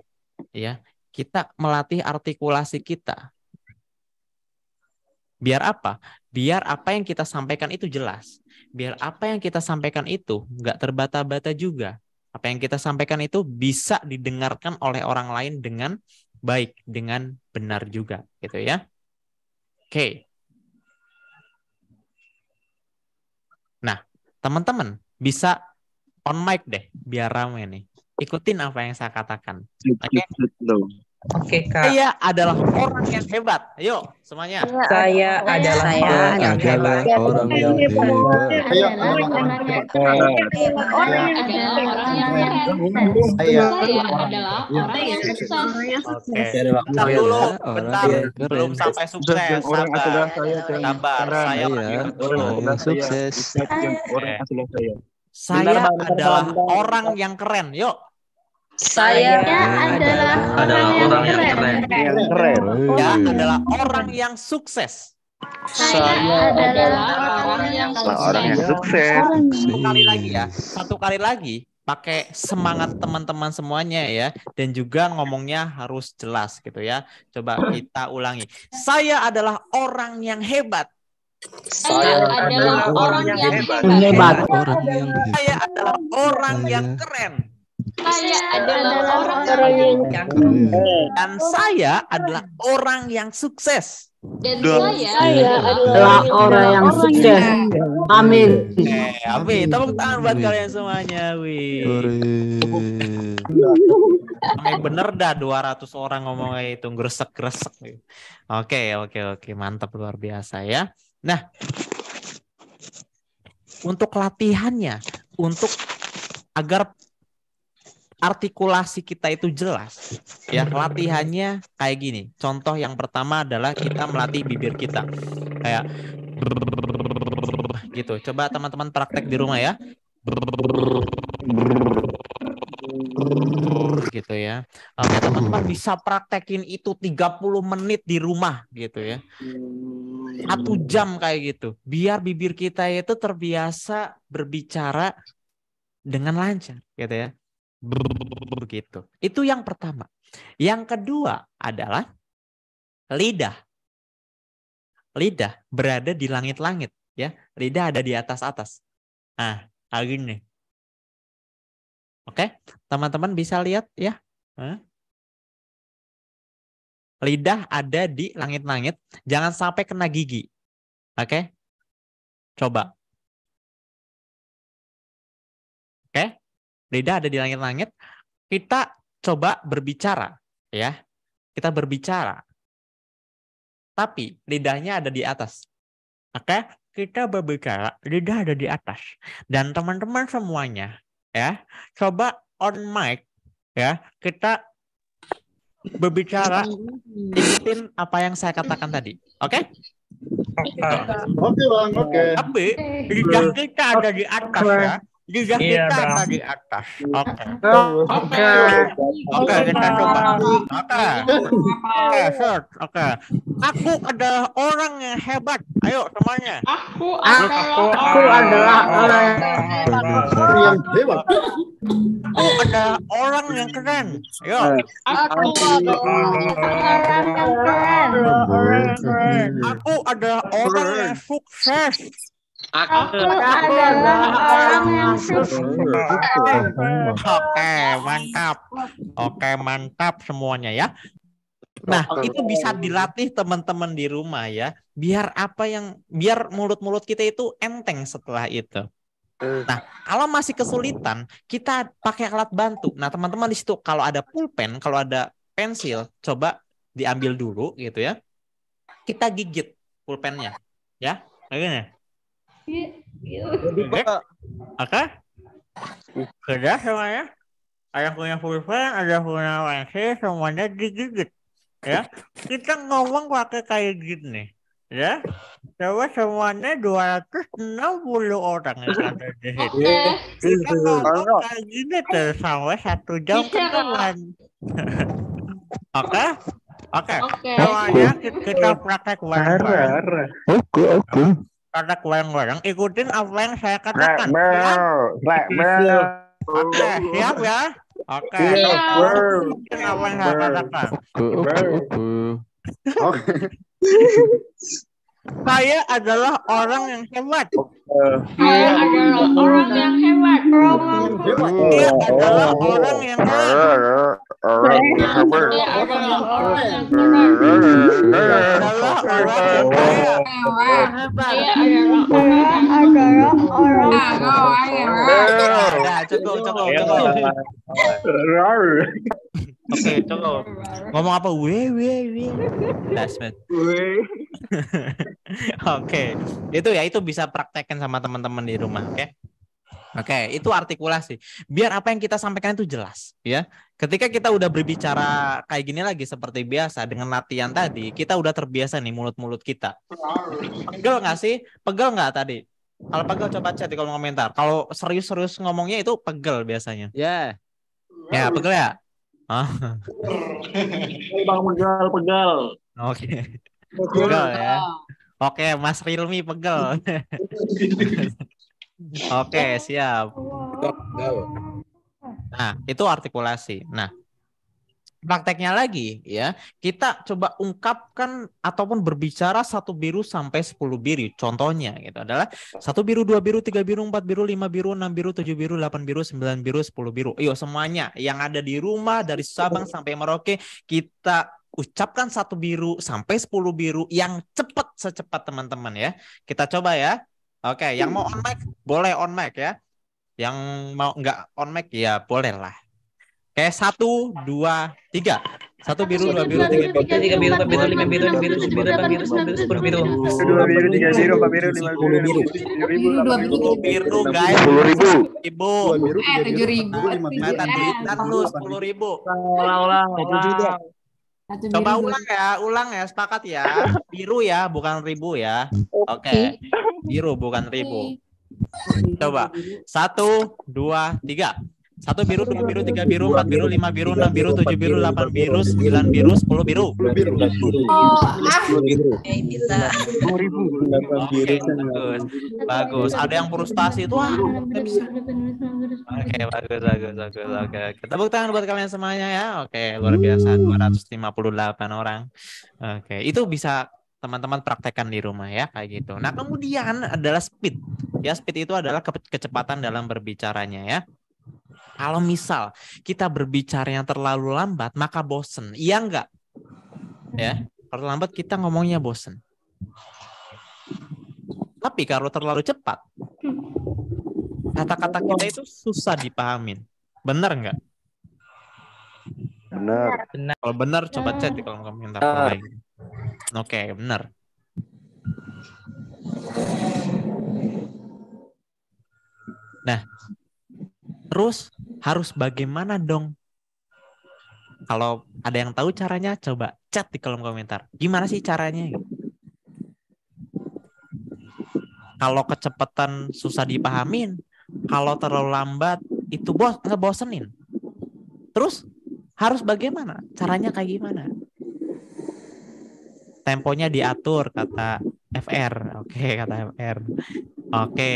[SPEAKER 1] Ya, kita melatih artikulasi kita. Biar apa? Biar apa yang kita sampaikan itu jelas. Biar apa yang kita sampaikan itu nggak terbata-bata juga. Apa yang kita sampaikan itu bisa didengarkan oleh orang lain dengan baik, dengan benar juga, gitu ya. Oke. Nah, teman-teman bisa on mic deh biar rame nih. Ikutin apa yang saya katakan. Oke. Okay? Oke okay, kak. Saya adalah orang yang hebat. Ayo semuanya. Saya adalah saya orang yang hebat. Saya adalah orang yang hebat.
[SPEAKER 3] Saya adalah orang yang sukses. Oke. Bentar dulu. Belum sampai sukses. Orang saya. Sabar. Saya orang yang sukses. Orang yang saya. Saya bentar, bentar, adalah bentar,
[SPEAKER 1] bentar. orang yang keren. Yuk. Saya, adalah, adalah orang, yang, keren. yang keren. Yang
[SPEAKER 3] keren. Saya adalah
[SPEAKER 1] orang yang sukses. Saya, adalah orang yang sukses. Orang yang sukses. Satu kali lagi ya. Satu kali lagi pakai semangat teman-teman semuanya ya dan juga ngomongnya harus jelas gitu ya. Coba kita ulangi. Saya adalah orang yang hebat.
[SPEAKER 3] Saya adalah orang yang hebat. Orang yang Saya adalah orang yang keren. Saya adalah orang yang iya. keren.
[SPEAKER 1] Dan saya adalah orang yang sukses. Dan, saya, adalah orang yang sukses. Amin. Eh, amin. Tepuk tangan buat kalian semuanya. Wih. Amin bener dah 200 orang ngomongnya itu gresek-gresek. Oke, oke, oke. Mantap luar biasa ya. Nah, untuk latihannya, untuk agar artikulasi kita itu jelas, ya latihannya kayak gini. Contoh yang pertama adalah kita melatih bibir kita, kayak gitu. Coba teman-teman praktek di rumah ya gitu ya. Eh, teman-teman hmm. bisa praktekin itu 30 menit di rumah gitu ya. Satu hmm. jam kayak gitu. Biar bibir kita itu terbiasa berbicara dengan lancar gitu ya. Begitu. Itu yang pertama. Yang kedua adalah lidah. Lidah berada di langit-langit ya. Lidah ada di atas-atas. Ah, lagi nih Oke, teman-teman bisa lihat ya.
[SPEAKER 2] Lidah ada di langit-langit, jangan sampai kena gigi. Oke, coba.
[SPEAKER 1] Oke, lidah ada di langit-langit. Kita coba berbicara, ya. Kita berbicara, tapi lidahnya ada di atas. Oke, kita berbicara, lidah ada di atas, dan teman-teman semuanya ya coba on mic ya kita berbicara ikutin apa yang saya katakan tadi oke okay?
[SPEAKER 3] Oke okay, bang, oke. Okay. Tapi lidah kita ada di atas ya lidah kita bang. di atas. Oke. Oke. Oke, kita coba. Oke.
[SPEAKER 1] Oke, short Oke. Aku adalah orang yang hebat. Ayo semuanya. Aku adalah aku, aku adalah orang yang hebat. Aku adalah orang yang keren. Ayo. Aku adalah orang yang
[SPEAKER 3] keren. Aku adalah orang yang sukses. Aku, adalah orang yang sukses.
[SPEAKER 1] Oke, mantap. Oke, mantap semuanya ya. Nah, itu bisa dilatih teman-teman di rumah ya. Biar apa yang biar mulut-mulut kita itu enteng setelah itu. Hmm. Nah, kalau masih kesulitan, kita pakai alat bantu. Nah, teman-teman di situ kalau ada pulpen, kalau ada pensil, coba diambil dulu gitu ya. Kita gigit pulpennya, ya. Begini.
[SPEAKER 3] Jadi Pak.
[SPEAKER 1] Aka? Kerja semuanya. Ada punya pulpen, ada punya lensi, semuanya digigit. Ya, kita ngomong pakai kayak gini. Ya, coba semuanya 260 orang yang ada
[SPEAKER 3] di sini. Kita iya. ngomong kayak gini terus
[SPEAKER 1] sampai satu jam
[SPEAKER 3] depan. Iya. Oke? Oke. Semuanya kita praktek bareng-bareng. Oke, oke kata goyang-goyang
[SPEAKER 1] ikutin apa yang saya katakan. Rebel, rebel. Ya?
[SPEAKER 3] Oke, siap ya? Oke. Ikutin iya, apa yang saya katakan. Oke. Saya adalah orang yang hebat. Saya adalah orang yang hebat. Dia adalah orang yang hebat. Oke, cukup.
[SPEAKER 1] Ngomong apa? We, we, we. Last Oke. Itu ya, itu bisa praktekin sama teman-teman di rumah, oke? Okay? Oke, okay, itu artikulasi. Biar apa yang kita sampaikan itu jelas, ya. Ketika kita udah berbicara kayak gini lagi seperti biasa dengan latihan tadi, kita udah terbiasa nih mulut-mulut kita. Pegel nggak sih? Pegel nggak tadi? Kalau pegel coba chat di kolom komentar. Kalau serius-serius ngomongnya itu pegel biasanya. Ya. Yeah. Ya, pegel ya? Oh. Bang pegel, pegel. Oke. Pegel ya. Oke, Mas Rilmi pegel. Oke, siap. Nah, itu artikulasi. Nah, prakteknya lagi ya kita coba ungkapkan ataupun berbicara satu biru sampai sepuluh biru contohnya gitu adalah satu biru dua biru tiga biru empat biru lima biru enam biru tujuh biru delapan biru sembilan biru sepuluh biru yuk semuanya yang ada di rumah dari Sabang sampai Merauke kita ucapkan satu biru sampai sepuluh biru yang cepat secepat teman-teman ya kita coba ya Oke, okay, yang mau on mic boleh on mic ya. Yang mau nggak on mic ya boleh lah. Oke, satu, dua, tiga.
[SPEAKER 5] Satu biru, dua biru, tiga biru,
[SPEAKER 3] tiga biru, empat biru, lima biru, enam biru, tujuh biru, delapan biru, sembilan biru, sepuluh biru. biru, dua biru, tiga biru, empat biru, lima biru, enam biru, tujuh biru, delapan biru, biru, guys. Sepuluh ribu. Ibu. Dua biru, tiga biru, empat eh, biru, lima biru, enam biru, tujuh
[SPEAKER 1] eh, biru, delapan biru, sembilan biru, sepuluh ribu. Olah olah, ulang. Satu biru, Coba ulang ya, ulang ya, sepakat ya. Biru ya, bukan ribu ya. Oke. Okay. Biru bukan ribu. Coba. Satu, dua, tiga. Satu biru, dua biru, tiga biru, empat biru, lima biru, enam biru, tujuh biru, delapan biru, sembilan biru, sepuluh biru. Sepuluh biru. Oh, ah. biru. Oke, bagus. Bagus. Ada yang frustasi
[SPEAKER 3] itu ah, Oke, bagus,
[SPEAKER 1] bagus, bagus. Oke, oke. Tepuk tangan buat kalian semuanya ya. Oke, luar biasa. 258 orang. Oke, itu bisa teman-teman praktekkan di rumah ya kayak gitu. Nah, kemudian adalah speed. Ya, speed itu adalah kecepatan dalam berbicaranya ya. Kalau misal kita berbicara yang terlalu lambat, maka bosen. Iya enggak? Ya, hmm. terlambat kita ngomongnya bosen. Tapi kalau terlalu cepat, kata-kata kita itu susah dipahamin. Benar enggak? Benar. benar. Kalau benar coba chat di kolom komentar Oke, okay, benar. Nah, Terus harus bagaimana dong? Kalau ada yang tahu caranya, coba chat di kolom komentar. Gimana sih caranya? Kalau kecepatan susah dipahamin, kalau terlalu lambat itu bos ngebosenin. Terus harus bagaimana? Caranya kayak gimana? Temponya diatur kata FR. Oke, kata FR. Oke.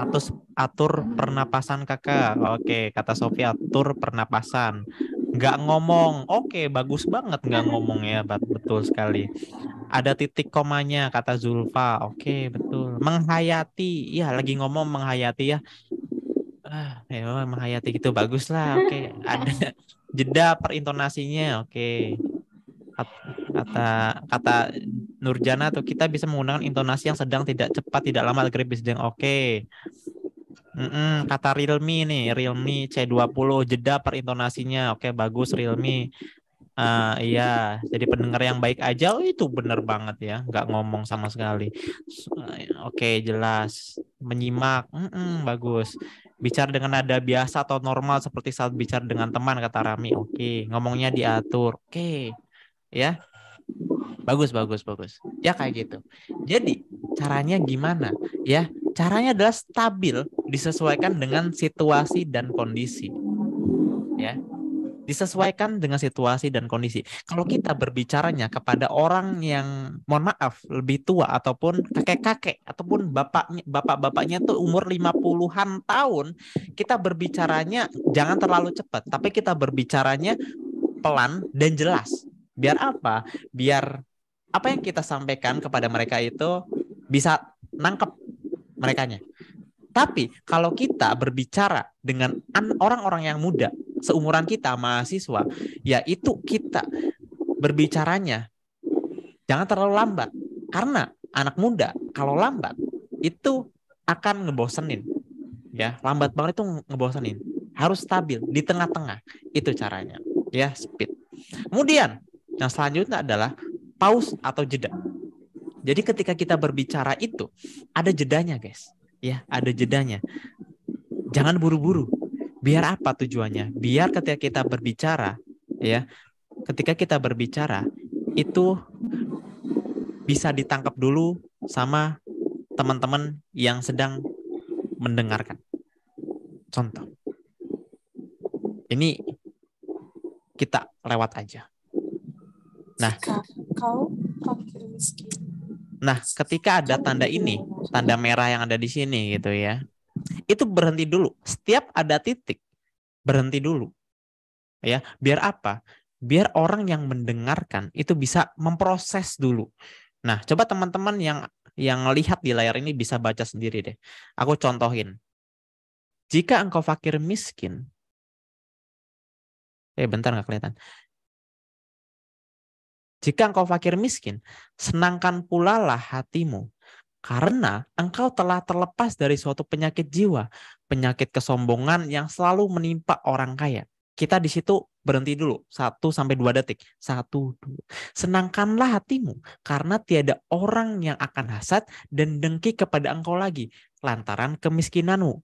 [SPEAKER 1] Atus, atur pernapasan kakak. Oke, kata Sofi atur pernapasan. Nggak ngomong. Oke, bagus banget nggak ngomong ya, betul sekali. Ada titik komanya, kata Zulfa. Oke, betul. Menghayati. ya lagi ngomong menghayati ya. Ah, ya, menghayati gitu bagus lah. Oke, ada jeda perintonasinya. Oke. Kata kata Nurjana atau kita bisa menggunakan intonasi yang sedang tidak cepat, tidak lama, agribis yang oke. Okay. Mm -mm, kata Realme nih, Realme C20 jeda per intonasinya. Oke, okay, bagus Realme. Uh, ah, iya, jadi pendengar yang baik aja oh, itu bener banget ya, nggak ngomong sama sekali.
[SPEAKER 3] so, eh,
[SPEAKER 1] Oke, okay, jelas. Menyimak, mm -mm, bagus. Bicara dengan nada biasa atau normal seperti saat bicara dengan teman kata Rami. Oke, okay. ngomongnya diatur. Oke, okay. ya. Bagus, bagus, bagus. Ya kayak gitu. Jadi caranya gimana? Ya caranya adalah stabil disesuaikan dengan situasi dan kondisi. Ya disesuaikan dengan situasi dan kondisi. Kalau kita berbicaranya kepada orang yang mohon maaf lebih tua ataupun kakek-kakek ataupun bapaknya bapak-bapaknya tuh umur 50-an tahun, kita berbicaranya jangan terlalu cepat, tapi kita berbicaranya pelan dan jelas Biar apa? Biar apa yang kita sampaikan kepada mereka itu bisa nangkep merekanya. Tapi kalau kita berbicara dengan orang-orang yang muda, seumuran kita mahasiswa, itu kita berbicaranya jangan terlalu lambat karena anak muda kalau lambat itu akan ngebosenin. Ya, lambat banget itu ngebosenin. Harus stabil di tengah-tengah itu caranya. Ya, speed. Kemudian yang nah, selanjutnya adalah pause atau jeda. Jadi ketika kita berbicara itu ada jedanya, guys. Ya, ada jedanya. Jangan buru-buru. Biar apa tujuannya? Biar ketika kita berbicara, ya. Ketika kita berbicara itu bisa ditangkap dulu sama teman-teman yang sedang mendengarkan. Contoh. Ini kita lewat aja. Nah,
[SPEAKER 7] jika fakir miskin.
[SPEAKER 1] Nah, ketika ada tanda ini, tanda merah yang ada di sini gitu ya. Itu berhenti dulu. Setiap ada titik, berhenti dulu. Ya, biar apa? Biar orang yang mendengarkan itu bisa memproses dulu. Nah, coba teman-teman yang yang lihat di layar ini bisa baca sendiri deh. Aku contohin. Jika
[SPEAKER 2] engkau fakir miskin, eh bentar nggak kelihatan.
[SPEAKER 1] Jika engkau fakir miskin, senangkan pula lah hatimu. Karena engkau telah terlepas dari suatu penyakit jiwa, penyakit kesombongan yang selalu menimpa orang kaya. Kita di situ berhenti dulu satu sampai dua detik. satu 2. Senangkanlah hatimu karena tiada orang yang akan hasad dan dengki kepada engkau lagi lantaran kemiskinanmu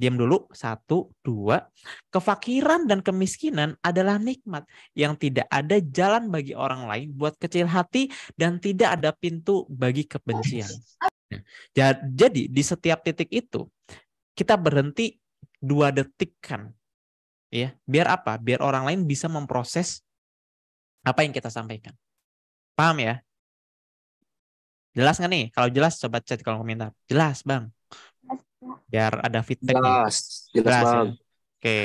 [SPEAKER 1] Diam dulu. Satu, dua. Kefakiran dan kemiskinan adalah nikmat yang tidak ada jalan bagi orang lain buat kecil hati dan tidak ada pintu bagi kebencian. Nah, jadi di setiap titik itu kita berhenti dua detik kan, ya. Biar apa? Biar orang lain bisa memproses apa yang kita sampaikan. Paham ya? Jelas nggak nih? Kalau jelas coba chat kalau komentar. Jelas bang biar ada feedback
[SPEAKER 3] jelas jelas, jelas ya. oke
[SPEAKER 2] okay.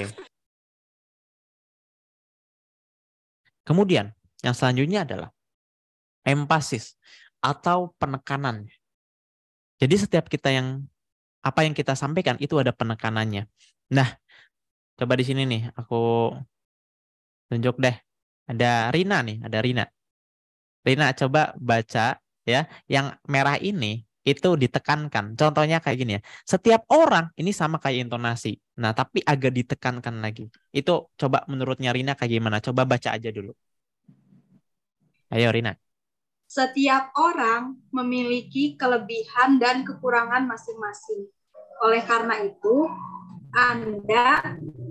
[SPEAKER 1] kemudian yang selanjutnya adalah emphasis atau penekanan jadi setiap kita yang apa yang kita sampaikan itu ada penekanannya nah coba di sini nih aku tunjuk deh ada Rina nih ada Rina Rina coba baca ya yang merah ini itu ditekankan. Contohnya kayak gini ya. Setiap orang ini sama kayak intonasi. Nah, tapi agak ditekankan lagi. Itu coba menurutnya Rina kayak gimana? Coba baca aja dulu. Ayo Rina.
[SPEAKER 4] Setiap orang memiliki kelebihan dan kekurangan masing-masing. Oleh karena itu, Anda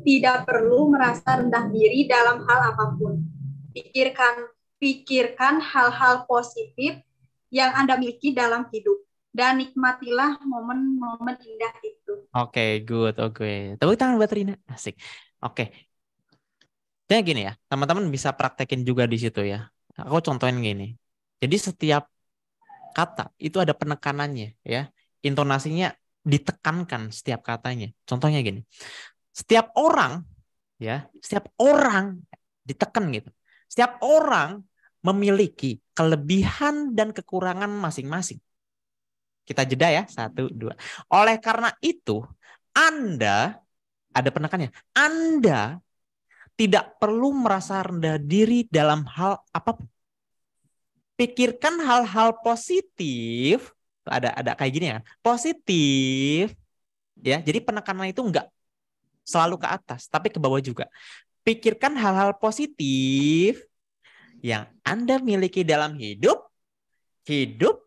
[SPEAKER 4] tidak perlu merasa rendah diri dalam hal apapun. Pikirkan pikirkan hal-hal positif yang Anda miliki dalam hidup dan nikmatilah momen-momen indah itu.
[SPEAKER 1] Oke, okay, good, oke. Oh, okay. Tepuk tangan buat Rina, asik. Oke. Okay. Jadi gini ya, teman-teman bisa praktekin juga di situ ya. Aku contohin gini. Jadi setiap kata itu ada penekanannya ya. Intonasinya ditekankan setiap katanya. Contohnya gini. Setiap orang ya, setiap orang ditekan gitu. Setiap orang memiliki kelebihan dan kekurangan masing-masing kita jeda ya. Satu, dua. Oleh karena itu, Anda, ada penekannya, Anda tidak perlu merasa rendah diri dalam hal apapun. Pikirkan hal-hal positif, ada ada kayak gini ya, positif, ya. Jadi penekanan itu enggak selalu ke atas, tapi ke bawah juga. Pikirkan hal-hal positif yang Anda miliki dalam hidup, hidup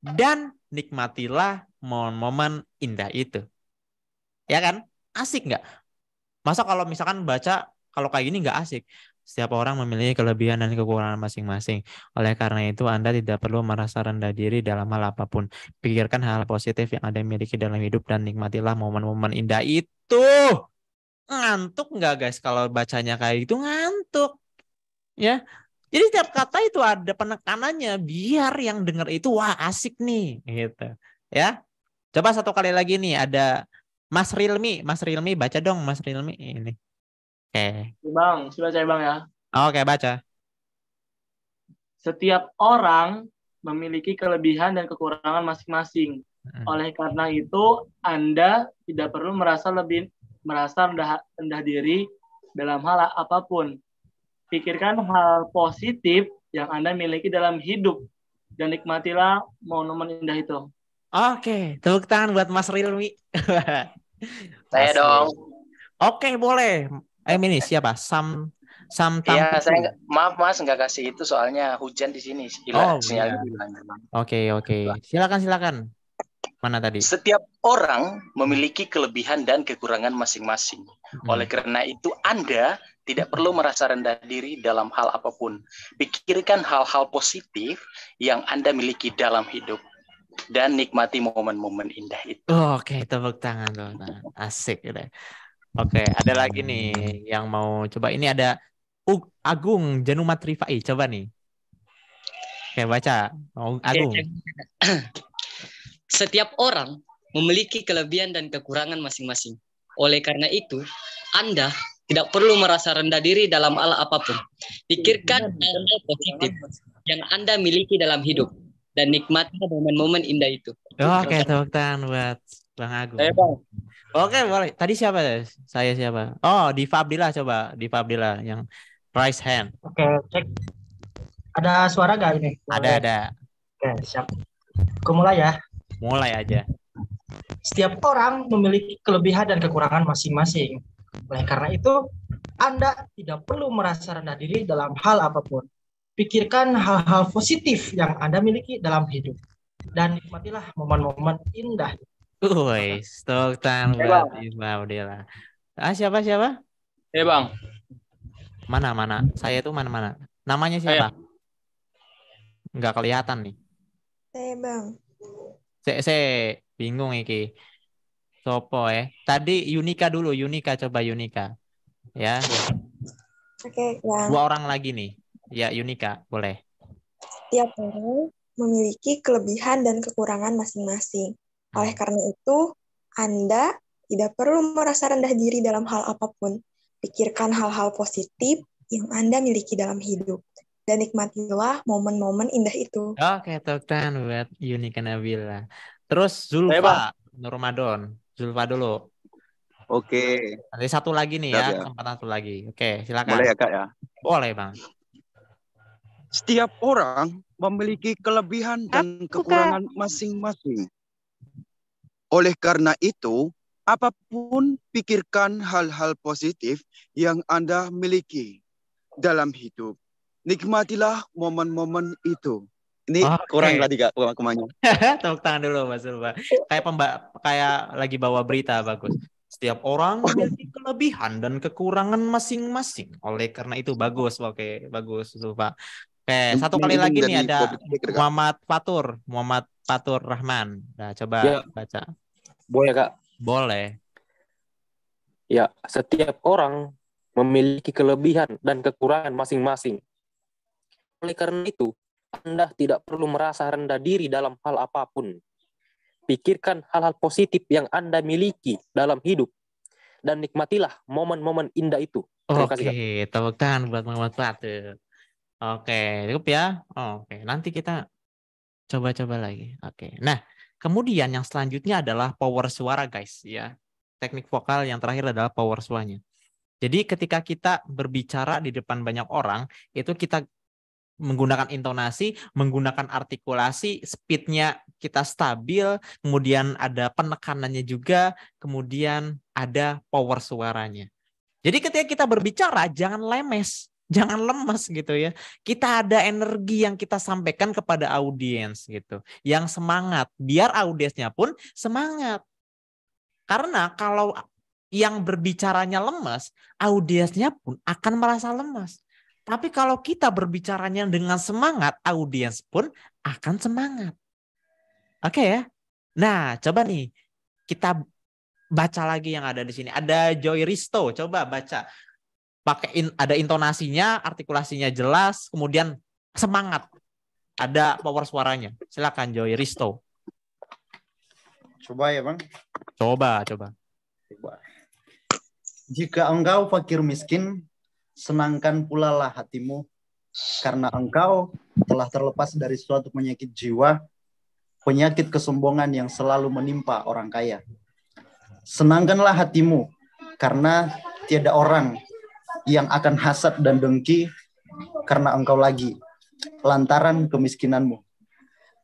[SPEAKER 1] dan nikmatilah momen-momen indah itu. Ya kan? Asik nggak? Masa kalau misalkan baca kalau kayak gini nggak asik. Setiap orang memiliki kelebihan dan kekurangan masing-masing. Oleh karena itu, Anda tidak perlu merasa rendah diri dalam hal apapun. Pikirkan hal positif yang Anda miliki dalam hidup dan nikmatilah momen-momen indah itu. Ngantuk nggak guys kalau bacanya kayak gitu? Ngantuk. Ya, jadi setiap kata itu ada penekanannya biar yang dengar itu wah asik nih gitu. Ya. Coba satu kali lagi nih ada Mas Rilmi, Mas Rilmi baca dong Mas Rilmi ini. Oke. Okay.
[SPEAKER 8] Bang, sudah saya Bang ya.
[SPEAKER 1] Oke, okay, baca.
[SPEAKER 8] Setiap orang memiliki kelebihan dan kekurangan masing-masing. Hmm. Oleh karena itu, Anda tidak perlu merasa lebih merasa rendah, rendah diri dalam hal apapun. Pikirkan hal positif yang Anda miliki dalam hidup dan nikmatilah momen indah itu.
[SPEAKER 1] Oke, tepuk tangan buat Mas Rilmi. saya Mas dong. Oke, boleh. Eh, ini siapa? Sam Sam Tam. Iya, saya
[SPEAKER 5] maaf Mas nggak kasih itu soalnya hujan di sini. Gila, oh, iya.
[SPEAKER 1] Oke, oke. Silakan, silakan. Mana
[SPEAKER 5] tadi? Setiap orang memiliki kelebihan dan kekurangan masing-masing. Hmm. Oleh karena itu Anda tidak perlu merasa rendah diri dalam hal apapun. Pikirkan hal-hal positif yang Anda miliki dalam hidup dan nikmati momen-momen indah itu.
[SPEAKER 1] Oh, Oke, okay. tepuk tangan, tepuk tangan. Asik ya. Oke, okay. ada lagi nih yang mau coba. Ini ada Agung Janumat Rifai. Coba nih. Oke, baca.
[SPEAKER 5] Agung. Setiap orang memiliki kelebihan dan kekurangan masing-masing. Oleh karena itu, Anda tidak perlu merasa rendah diri dalam hal apapun. Pikirkan hal iya, hal positif yang Anda miliki dalam hidup dan nikmati momen-momen indah itu.
[SPEAKER 1] Oke, okay, tepuk tangan buat Bang Agung. Ayo, bang. Oke, boleh. Tadi siapa? Saya siapa? Oh, di Fabila coba, di Fabila yang Price hand. Oke, cek. Ada suara gak ini? Ada, ada. Oke,
[SPEAKER 5] siap. Aku mulai ya. Mulai aja. Setiap orang memiliki kelebihan dan kekurangan masing-masing. Oleh karena itu, Anda tidak perlu merasa rendah diri dalam hal apapun. Pikirkan hal-hal positif yang Anda miliki dalam hidup. Dan nikmatilah momen-momen indah.
[SPEAKER 1] Woi, stok tan Ah, siapa siapa? Eh, hey, Bang. Mana mana? Saya tuh mana-mana. Namanya siapa? Ayah. Nggak kelihatan nih. Eh, hey, Bang. Saya bingung iki. Sopo ya. Eh. Tadi Yunika dulu, Yunika coba Yunika. Ya.
[SPEAKER 6] Oke, okay, ya. Dua orang
[SPEAKER 1] lagi nih. Ya, Yunika, boleh.
[SPEAKER 4] Tiap orang memiliki kelebihan dan kekurangan masing-masing. Hmm. Oleh karena itu, Anda tidak perlu merasa rendah diri dalam hal apapun. Pikirkan hal-hal positif yang Anda miliki dalam hidup. Dan nikmatilah momen-momen indah itu.
[SPEAKER 1] Oke, okay, tepuk tangan buat Yunika Nabila. Terus Zulfa Nurmadon. Zulfa dulu. Oke. Okay. Nanti satu lagi nih ya, ya, tempat satu lagi. Oke, okay, silakan. Boleh ya kak ya?
[SPEAKER 5] Boleh bang. Setiap orang memiliki kelebihan dan Aku kekurangan masing-masing. Oleh karena itu, apapun pikirkan hal-hal positif yang Anda miliki dalam hidup. Nikmatilah momen-momen itu. Ini okay. kurang lah tiga kak
[SPEAKER 1] Tepuk tangan dulu Mas Zulfa. Kayak pemba kayak lagi bawa berita bagus. Setiap orang memiliki kelebihan dan kekurangan masing-masing. Oleh karena itu bagus, oke, okay. bagus Zulfa. Oke, okay. satu kali lagi nih ada Muhammad Fatur, Muhammad Fatur Rahman. Nah, coba ya. baca. Boleh, Kak? Boleh. Ya, setiap orang memiliki kelebihan dan kekurangan masing-masing.
[SPEAKER 8] Oleh karena itu, anda tidak perlu merasa rendah diri dalam hal apapun. Pikirkan hal-hal positif yang Anda miliki dalam hidup dan nikmatilah momen-momen indah itu.
[SPEAKER 1] Terima Oke, tepuk tangan buat Muhammad Fatu. Oke, cukup ya. Oke, nanti kita coba-coba lagi. Oke. Nah, kemudian yang selanjutnya adalah power suara, guys, ya. Teknik vokal yang terakhir adalah power suaranya. Jadi ketika kita berbicara di depan banyak orang, itu kita menggunakan intonasi, menggunakan artikulasi, speednya kita stabil, kemudian ada penekanannya juga, kemudian ada power suaranya. Jadi ketika kita berbicara jangan lemes, jangan lemes gitu ya. Kita ada energi yang kita sampaikan kepada audiens gitu, yang semangat, biar audiensnya pun semangat. Karena kalau yang berbicaranya lemas, audiensnya pun akan merasa lemas. Tapi kalau kita berbicaranya dengan semangat, audiens pun akan semangat. Oke okay ya. Nah, coba nih kita baca lagi yang ada di sini. Ada Joy Risto, coba baca. Pakai in, ada intonasinya, artikulasinya jelas, kemudian semangat. Ada power suaranya. Silakan Joy Risto. Coba ya, Bang. Coba, coba. Coba. Jika engkau fakir miskin, senangkan pula lah hatimu, karena engkau telah terlepas dari suatu penyakit jiwa, penyakit kesombongan yang selalu menimpa orang kaya. Senangkanlah hatimu, karena tiada orang yang akan hasad dan dengki karena engkau lagi, lantaran kemiskinanmu.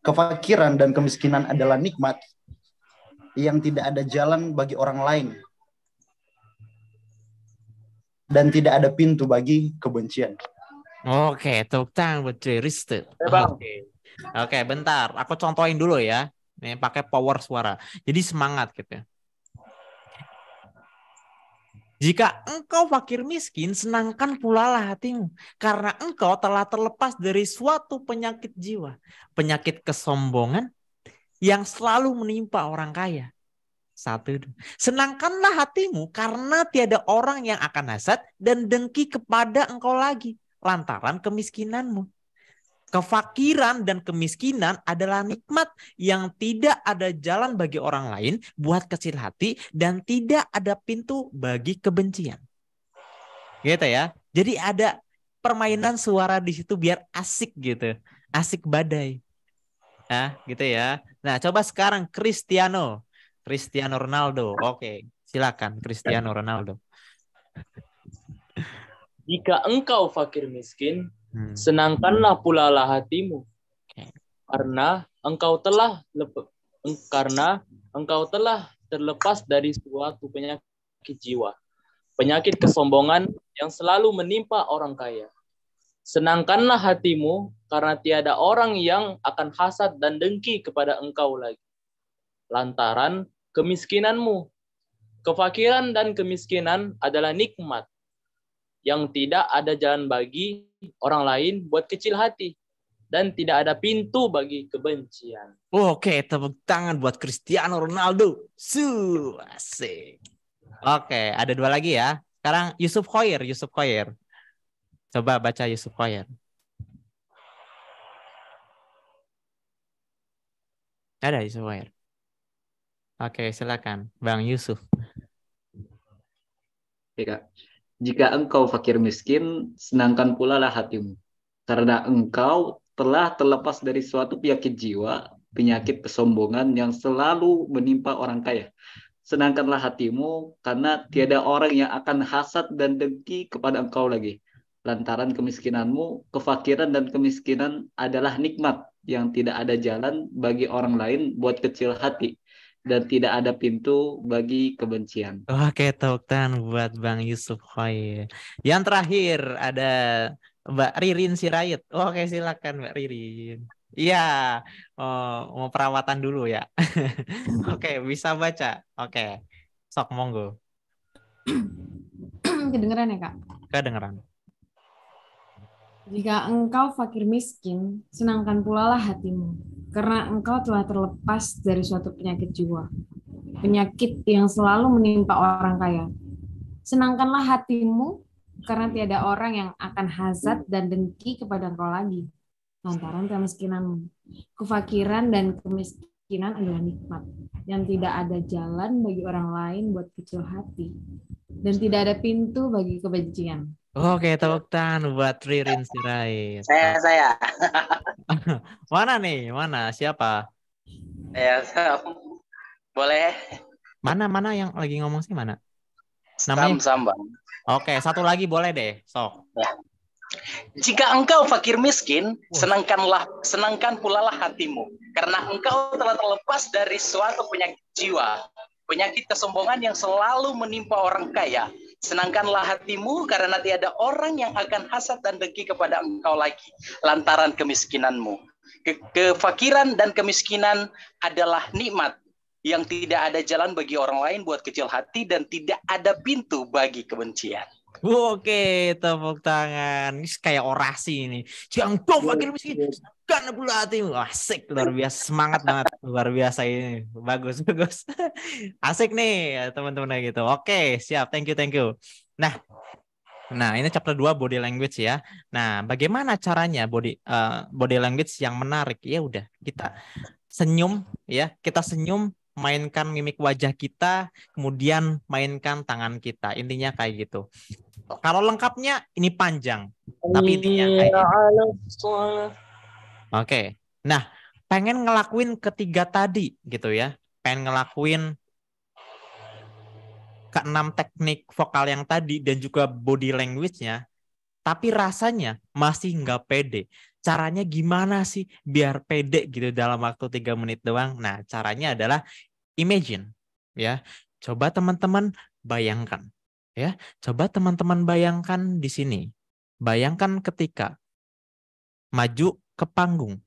[SPEAKER 5] Kefakiran dan kemiskinan adalah nikmat yang tidak ada jalan bagi orang lain dan tidak ada pintu bagi kebencian.
[SPEAKER 1] Oke, tepuk tangan buat Riste. Iya, Oke. bentar. Aku contohin dulu ya. Nih pakai power suara. Jadi semangat gitu. Ya. Jika engkau fakir miskin, senangkan pula lah hatimu. Karena engkau telah terlepas dari suatu penyakit jiwa. Penyakit kesombongan yang selalu menimpa orang kaya. Satu. Senangkanlah hatimu karena tiada orang yang akan hasad dan dengki kepada engkau lagi lantaran kemiskinanmu. Kefakiran dan kemiskinan adalah nikmat yang tidak ada jalan bagi orang lain buat kecil hati dan tidak ada pintu bagi kebencian. Gitu ya. Jadi ada permainan suara di situ biar asik gitu. Asik badai. Nah, gitu ya. Nah, coba sekarang Cristiano Cristiano Ronaldo. Oke, silakan Cristiano Ronaldo. Jika engkau
[SPEAKER 8] fakir miskin, hmm. senangkanlah pula lah hatimu. Okay. Karena engkau telah lepe, karena engkau telah terlepas dari suatu penyakit jiwa, penyakit kesombongan yang selalu menimpa orang kaya. Senangkanlah hatimu karena tiada orang yang akan hasad dan dengki kepada engkau lagi. Lantaran kemiskinanmu. Kefakiran dan kemiskinan adalah nikmat yang tidak ada jalan bagi orang lain buat kecil hati dan tidak ada pintu bagi
[SPEAKER 2] kebencian.
[SPEAKER 1] Oh, oke, tepuk tangan buat Cristiano Ronaldo. Su, asik. Oke, ada dua lagi ya. Sekarang Yusuf Khoir, Yusuf Khoir. Coba baca Yusuf Khoir. Ada Yusuf Khoir. Oke, silakan Bang Yusuf. Oke, Kak. Jika engkau fakir miskin, senangkan pula lah hatimu. Karena engkau telah terlepas dari suatu penyakit jiwa, penyakit kesombongan yang selalu menimpa orang kaya. Senangkanlah hatimu, karena tiada orang yang akan hasad dan dengki kepada engkau lagi. Lantaran kemiskinanmu, kefakiran dan kemiskinan adalah nikmat yang tidak ada jalan bagi orang lain buat kecil hati dan tidak ada pintu bagi
[SPEAKER 2] kebencian.
[SPEAKER 1] Oke, tepuk tangan buat Bang Yusuf Khoi. Yang terakhir ada Mbak Ririn Sirait. Oke, silakan Mbak Ririn. Iya, oh, mau perawatan dulu ya. Oke, bisa baca. Oke, sok monggo.
[SPEAKER 6] Kedengeran ya, Kak? Kedengeran. Jika engkau fakir miskin, senangkan pula lah hatimu karena engkau telah terlepas dari suatu penyakit jiwa, penyakit yang selalu menimpa
[SPEAKER 4] orang kaya.
[SPEAKER 6] Senangkanlah hatimu, karena tiada orang yang akan hazat dan dengki kepada engkau lagi, lantaran kemiskinanmu. Kefakiran dan kemiskinan adalah nikmat, yang tidak ada jalan bagi orang lain buat kecil hati, dan tidak ada pintu bagi kebencian
[SPEAKER 1] Oke, tepuk tangan buat Ririn sirai. Saya, saya. mana nih? Mana? Siapa?
[SPEAKER 5] Ya, boleh.
[SPEAKER 1] Mana, mana yang lagi ngomong sih mana? Namanya? Sam, Sam, Bang. Oke, satu lagi boleh deh, sok.
[SPEAKER 5] Ya. Jika engkau fakir miskin, senangkanlah, senangkan pula lah hatimu. Karena engkau telah terlepas dari suatu penyakit jiwa. Penyakit kesombongan yang selalu menimpa orang kaya Senangkanlah hatimu karena tiada orang yang akan hasad dan dengki kepada engkau lagi lantaran kemiskinanmu. Ke kefakiran dan kemiskinan adalah nikmat yang tidak ada jalan bagi orang lain buat kecil hati dan tidak ada pintu bagi kebencian.
[SPEAKER 1] Oke, tepuk tangan. Ini kayak orasi ini. Jangan dong fakir miskin. Bukan pula hatimu. Asik, luar biasa. Semangat banget. Luar biasa ini. Bagus, bagus. Asik nih teman-teman gitu. Oke, siap. Thank you, thank you. Nah, Nah, ini chapter 2 body language ya. Nah, bagaimana caranya body uh, body language yang menarik? Ya udah, kita senyum ya. Kita senyum, mainkan mimik wajah kita, kemudian mainkan tangan kita. Intinya kayak gitu. Kalau lengkapnya ini panjang, tapi intinya kayak gitu. Oke. Okay. Nah, pengen ngelakuin ketiga tadi gitu ya. Pengen ngelakuin keenam teknik vokal yang tadi dan juga body language-nya, tapi rasanya masih nggak pede. Caranya gimana sih biar pede gitu dalam waktu tiga menit doang? Nah, caranya adalah imagine ya. Coba teman-teman bayangkan ya. Coba teman-teman bayangkan di sini. Bayangkan ketika maju ke panggung.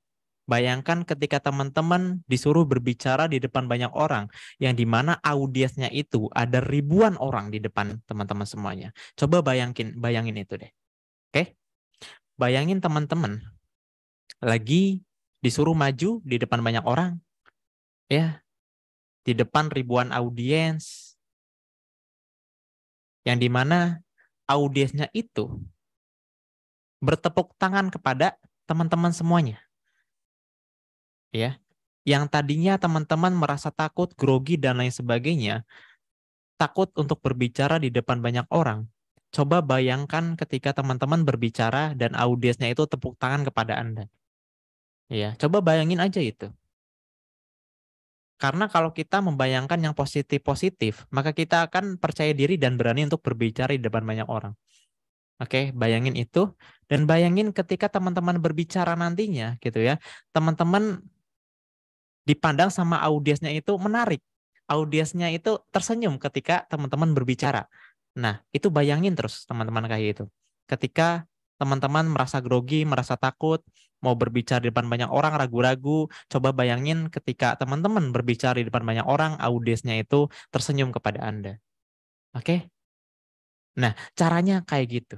[SPEAKER 1] Bayangkan ketika teman-teman disuruh berbicara di depan banyak orang, yang dimana audiensnya itu ada ribuan orang di depan teman-teman semuanya. Coba bayangin, bayangin itu deh. Oke? Bayangin teman-teman lagi disuruh maju di depan banyak orang, ya, di depan ribuan audiens,
[SPEAKER 2] yang dimana audiensnya itu
[SPEAKER 1] bertepuk tangan kepada teman-teman semuanya. Ya. Yang tadinya teman-teman merasa takut, grogi dan lain sebagainya, takut untuk berbicara di depan banyak orang. Coba bayangkan ketika teman-teman berbicara dan audiensnya itu tepuk tangan kepada Anda. Ya, coba bayangin aja itu. Karena kalau kita membayangkan yang positif-positif, maka kita akan percaya diri dan berani untuk berbicara di depan banyak orang. Oke, bayangin itu. Dan bayangin ketika teman-teman berbicara nantinya gitu ya, teman-teman dipandang sama audiensnya itu menarik. Audiensnya itu tersenyum ketika teman-teman berbicara. Nah, itu bayangin terus teman-teman kayak itu. Ketika teman-teman merasa grogi, merasa takut, mau berbicara di depan banyak orang, ragu-ragu, coba bayangin ketika teman-teman berbicara di depan banyak orang, audiensnya itu tersenyum kepada Anda. Oke? Okay? Nah, caranya kayak gitu.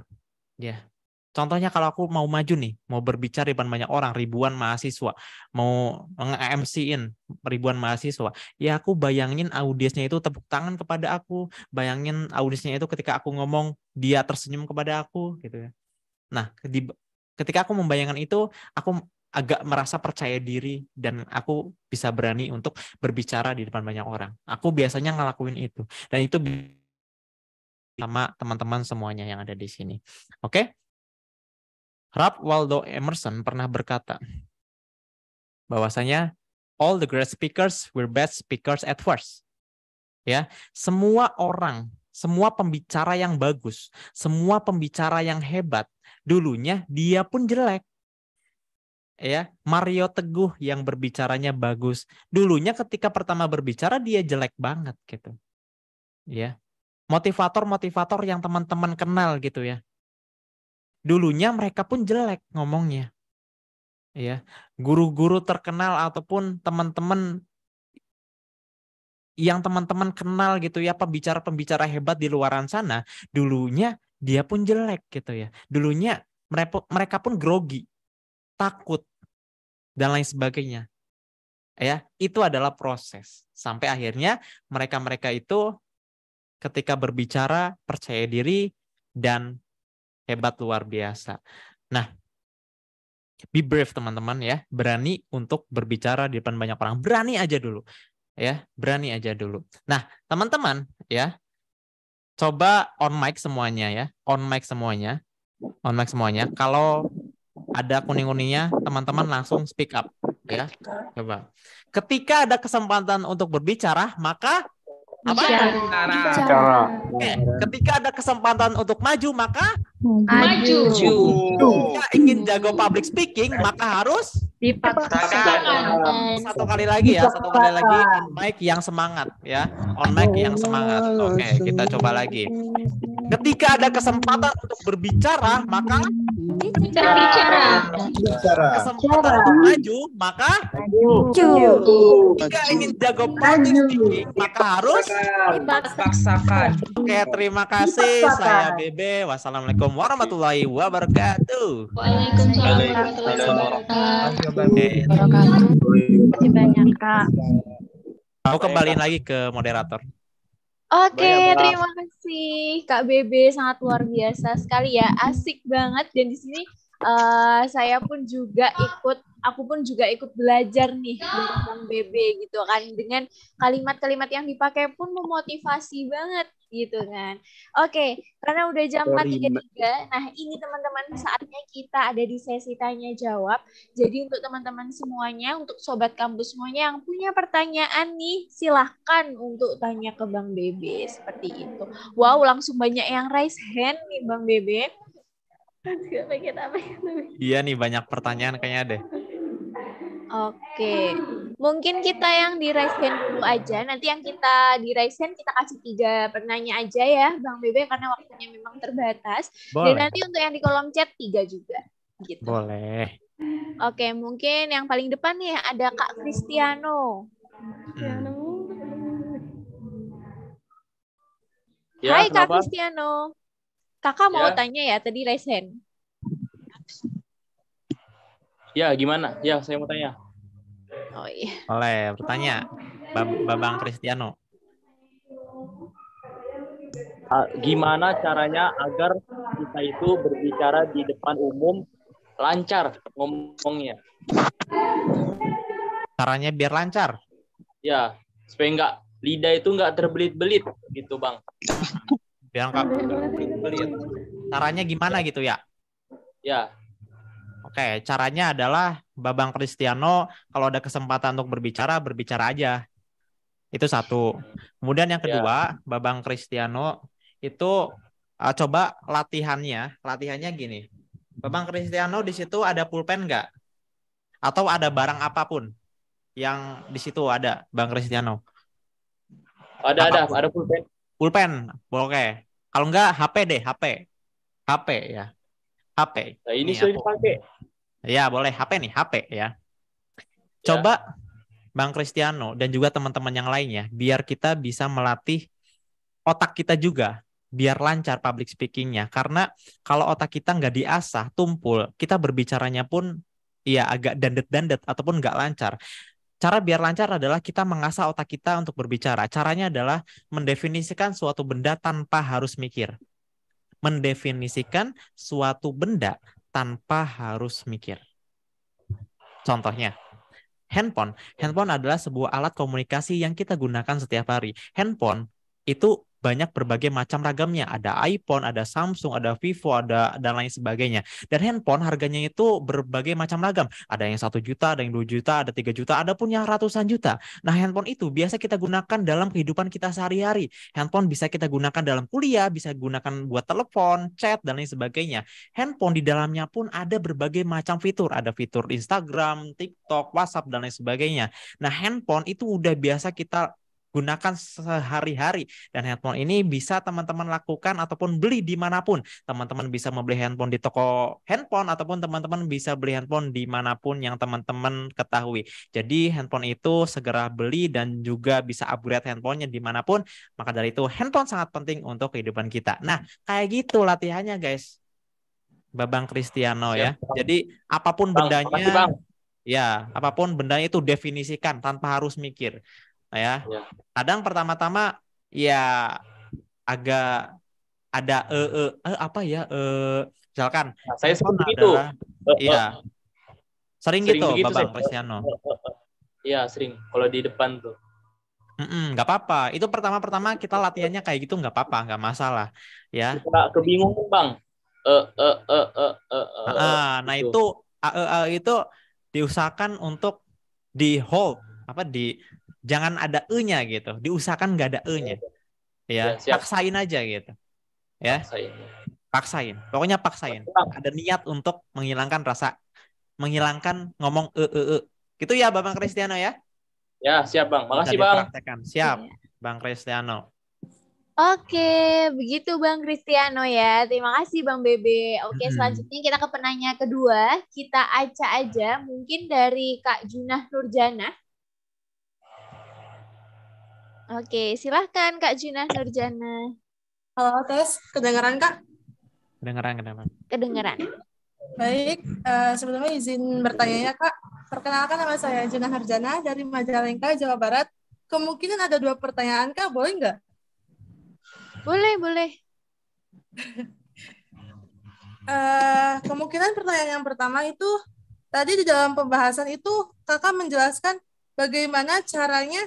[SPEAKER 1] Ya. Contohnya kalau aku mau maju nih, mau berbicara di depan banyak orang, ribuan mahasiswa, mau nge-MC-in ribuan mahasiswa, ya aku bayangin audiensnya itu tepuk tangan kepada aku, bayangin audiensnya itu ketika aku ngomong dia tersenyum kepada aku gitu ya. Nah, ketika aku membayangkan itu, aku agak merasa percaya diri dan aku bisa berani untuk berbicara di depan banyak orang. Aku biasanya ngelakuin itu dan itu sama teman-teman semuanya yang ada di sini. Oke? Okay? Rap Waldo Emerson pernah berkata bahwasanya all the great speakers were best speakers at first. Ya, semua orang, semua pembicara yang bagus, semua pembicara yang hebat, dulunya dia pun jelek. Ya, Mario Teguh yang berbicaranya bagus, dulunya ketika pertama berbicara dia jelek banget gitu. Ya. Motivator-motivator yang teman-teman kenal gitu ya dulunya mereka pun jelek ngomongnya. Ya, guru-guru terkenal ataupun teman-teman yang teman-teman kenal gitu ya pembicara-pembicara hebat di luaran sana dulunya dia pun jelek gitu ya dulunya mereka pun grogi takut dan lain sebagainya ya itu adalah proses sampai akhirnya mereka mereka itu ketika berbicara percaya diri dan hebat luar biasa. Nah, be brave teman-teman ya, berani untuk berbicara di depan banyak orang, berani aja dulu ya, berani aja dulu. Nah, teman-teman ya, coba on mic semuanya ya, on mic semuanya, on mic semuanya. Kalau ada kuning-kuningnya, teman-teman langsung speak up ya. Coba. Ketika ada kesempatan untuk berbicara, maka
[SPEAKER 3] apa? Bicara. Bicara.
[SPEAKER 1] Oke, ketika ada kesempatan untuk maju, maka
[SPEAKER 3] maju. maju.
[SPEAKER 1] ingin jago public speaking, maka harus dipaksakan. Satu kali lagi ya, satu kali lagi on mic yang semangat ya. On mic yang semangat. Oke, kita coba lagi. Ketika ada kesempatan untuk berbicara, maka bicara
[SPEAKER 5] bicara bicara maju maka maju jika ingin jago public maka harus
[SPEAKER 1] dipaksakan oke terima kasih saya Bebe wassalamualaikum warahmatullahi wabarakatuh
[SPEAKER 3] waalaikumsalam warahmatullahi wabarakatuh
[SPEAKER 1] terima
[SPEAKER 6] kasih banyak kak
[SPEAKER 1] Aku kembaliin lagi ke moderator.
[SPEAKER 6] Oke, okay, terima kasih Kak Bebe sangat luar biasa sekali ya, asik banget dan di sini uh, saya pun juga ikut, aku pun juga ikut belajar nih tentang Bebe gitu kan dengan kalimat-kalimat yang dipakai pun memotivasi banget gitu kan. Oke, karena udah jam tiga, Nah, ini teman-teman saatnya kita ada di sesi tanya jawab. Jadi untuk teman-teman semuanya, untuk sobat kampus semuanya yang punya pertanyaan nih, silahkan untuk tanya ke Bang Bebe seperti itu. Wow, langsung banyak yang raise hand nih Bang Bebe.
[SPEAKER 1] Iya nih banyak pertanyaan kayaknya deh.
[SPEAKER 6] Oke, mungkin kita yang di raise hand dulu aja. Nanti yang kita di raise hand kita kasih tiga penanya aja ya, Bang Bebe, karena waktunya memang terbatas. Boleh. Dan nanti untuk yang di kolom chat tiga juga. Gitu.
[SPEAKER 3] Boleh.
[SPEAKER 6] Oke, mungkin yang paling depan nih ada Kak Cristiano.
[SPEAKER 3] Hmm.
[SPEAKER 8] Ya, Hai kenapa? Kak
[SPEAKER 6] Cristiano. Kakak mau ya. tanya ya tadi raise hand.
[SPEAKER 8] Ya, gimana? Ya, saya mau tanya. Oh, iya. Oleh bertanya Babang Cristiano. Gimana caranya agar kita itu berbicara di depan umum lancar ngomongnya?
[SPEAKER 3] Caranya
[SPEAKER 1] biar lancar.
[SPEAKER 8] Ya, supaya nggak lidah itu nggak terbelit-belit gitu bang.
[SPEAKER 1] Biar nggak terbelit-belit. Caranya gimana gitu ya? Ya. Oke, caranya adalah Babang Cristiano kalau ada kesempatan untuk berbicara berbicara aja itu satu kemudian yang kedua yeah. Babang Cristiano itu uh, coba latihannya latihannya gini Babang Cristiano di situ ada pulpen nggak atau ada barang apapun yang di situ ada Bang Cristiano ada ada ada pulpen pulpen boleh kalau enggak HP deh HP HP ya HP
[SPEAKER 3] nah, ini, ini sudah dipakai
[SPEAKER 1] Iya, ya, boleh. HP nih, HP ya. Coba ya. Bang Cristiano dan juga teman-teman yang lainnya, biar kita bisa melatih otak kita juga biar lancar public speakingnya karena kalau otak kita nggak diasah tumpul kita berbicaranya pun ya agak dandet-dandet ataupun nggak lancar cara biar lancar adalah kita mengasah otak kita untuk berbicara. Caranya adalah mendefinisikan suatu benda tanpa harus mikir. Mendefinisikan suatu benda tanpa harus mikir. Contohnya, handphone. Handphone adalah sebuah alat komunikasi yang kita gunakan setiap hari. Handphone itu banyak berbagai macam ragamnya. Ada iPhone, ada Samsung, ada Vivo, ada dan lain sebagainya. Dan handphone harganya itu berbagai macam ragam. Ada yang satu juta, ada yang 2 juta, ada 3 juta, ada pun yang ratusan juta. Nah, handphone itu biasa kita gunakan dalam kehidupan kita sehari-hari. Handphone bisa kita gunakan dalam kuliah, bisa gunakan buat telepon, chat dan lain sebagainya. Handphone di dalamnya pun ada berbagai macam fitur. Ada fitur Instagram, TikTok, WhatsApp dan lain sebagainya. Nah, handphone itu udah biasa kita gunakan sehari-hari dan handphone ini bisa teman-teman lakukan ataupun beli dimanapun teman-teman bisa membeli handphone di toko handphone ataupun teman-teman bisa beli handphone dimanapun yang teman-teman ketahui jadi handphone itu segera beli dan juga bisa upgrade handphonenya dimanapun maka dari itu handphone sangat penting untuk kehidupan kita nah kayak gitu latihannya guys Babang Cristiano ya. ya. Jadi apapun bang, bendanya, bang. ya apapun benda itu definisikan tanpa harus mikir. Nah, ya. ya. Kadang pertama-tama ya agak ada e e, e apa ya e misalkan nah, saya seperti gitu.
[SPEAKER 3] Iya. Sering, sering gitu Bapak Cristiano. Iya,
[SPEAKER 8] sering. Kalau di depan tuh.
[SPEAKER 1] mm gak apa-apa. Itu pertama-pertama kita latihannya kayak gitu nggak apa-apa, nggak masalah, ya. Kita kebingungan bang.
[SPEAKER 8] Uh, uh, uh,
[SPEAKER 1] uh, nah gitu. itu uh, itu diusahakan untuk di hold apa di jangan ada e-nya gitu diusahakan nggak ada e-nya iya, iya. ya, ya paksain aja gitu ya paksain. paksain pokoknya paksain ada niat untuk menghilangkan rasa menghilangkan ngomong e e e gitu ya bang Cristiano ya ya siap bang makasih bang siap iya. bang Cristiano
[SPEAKER 6] Oke, begitu Bang Cristiano ya. Terima kasih Bang Bebe. Oke, hmm. selanjutnya kita ke penanya kedua. Kita acak aja mungkin dari Kak Junah Nurjana. Oke, silahkan Kak Junah Nurjana. Halo, tes. Kedengaran, Kak?
[SPEAKER 1] Kedengaran, kedengaran. Kedengaran.
[SPEAKER 7] Baik, uh, sebelumnya izin bertanya ya, Kak. Perkenalkan nama saya Junah Harjana dari Majalengka, Jawa Barat. Kemungkinan ada dua pertanyaan, Kak. Boleh nggak? Boleh, boleh. uh, kemungkinan pertanyaan yang pertama itu, tadi di dalam pembahasan itu, Kakak menjelaskan bagaimana caranya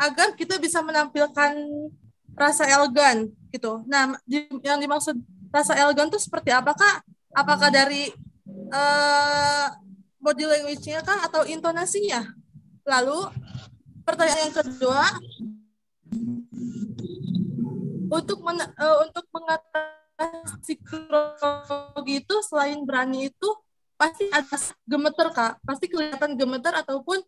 [SPEAKER 7] agar kita bisa menampilkan rasa elegan gitu. Nah, di, yang dimaksud rasa elegan itu seperti apakah apakah dari uh, body language-nya kan atau intonasinya? Lalu pertanyaan yang kedua untuk men, uh, eh, untuk mengatasi kronologi itu selain berani itu pasti ada gemeter kak pasti kelihatan gemeter ataupun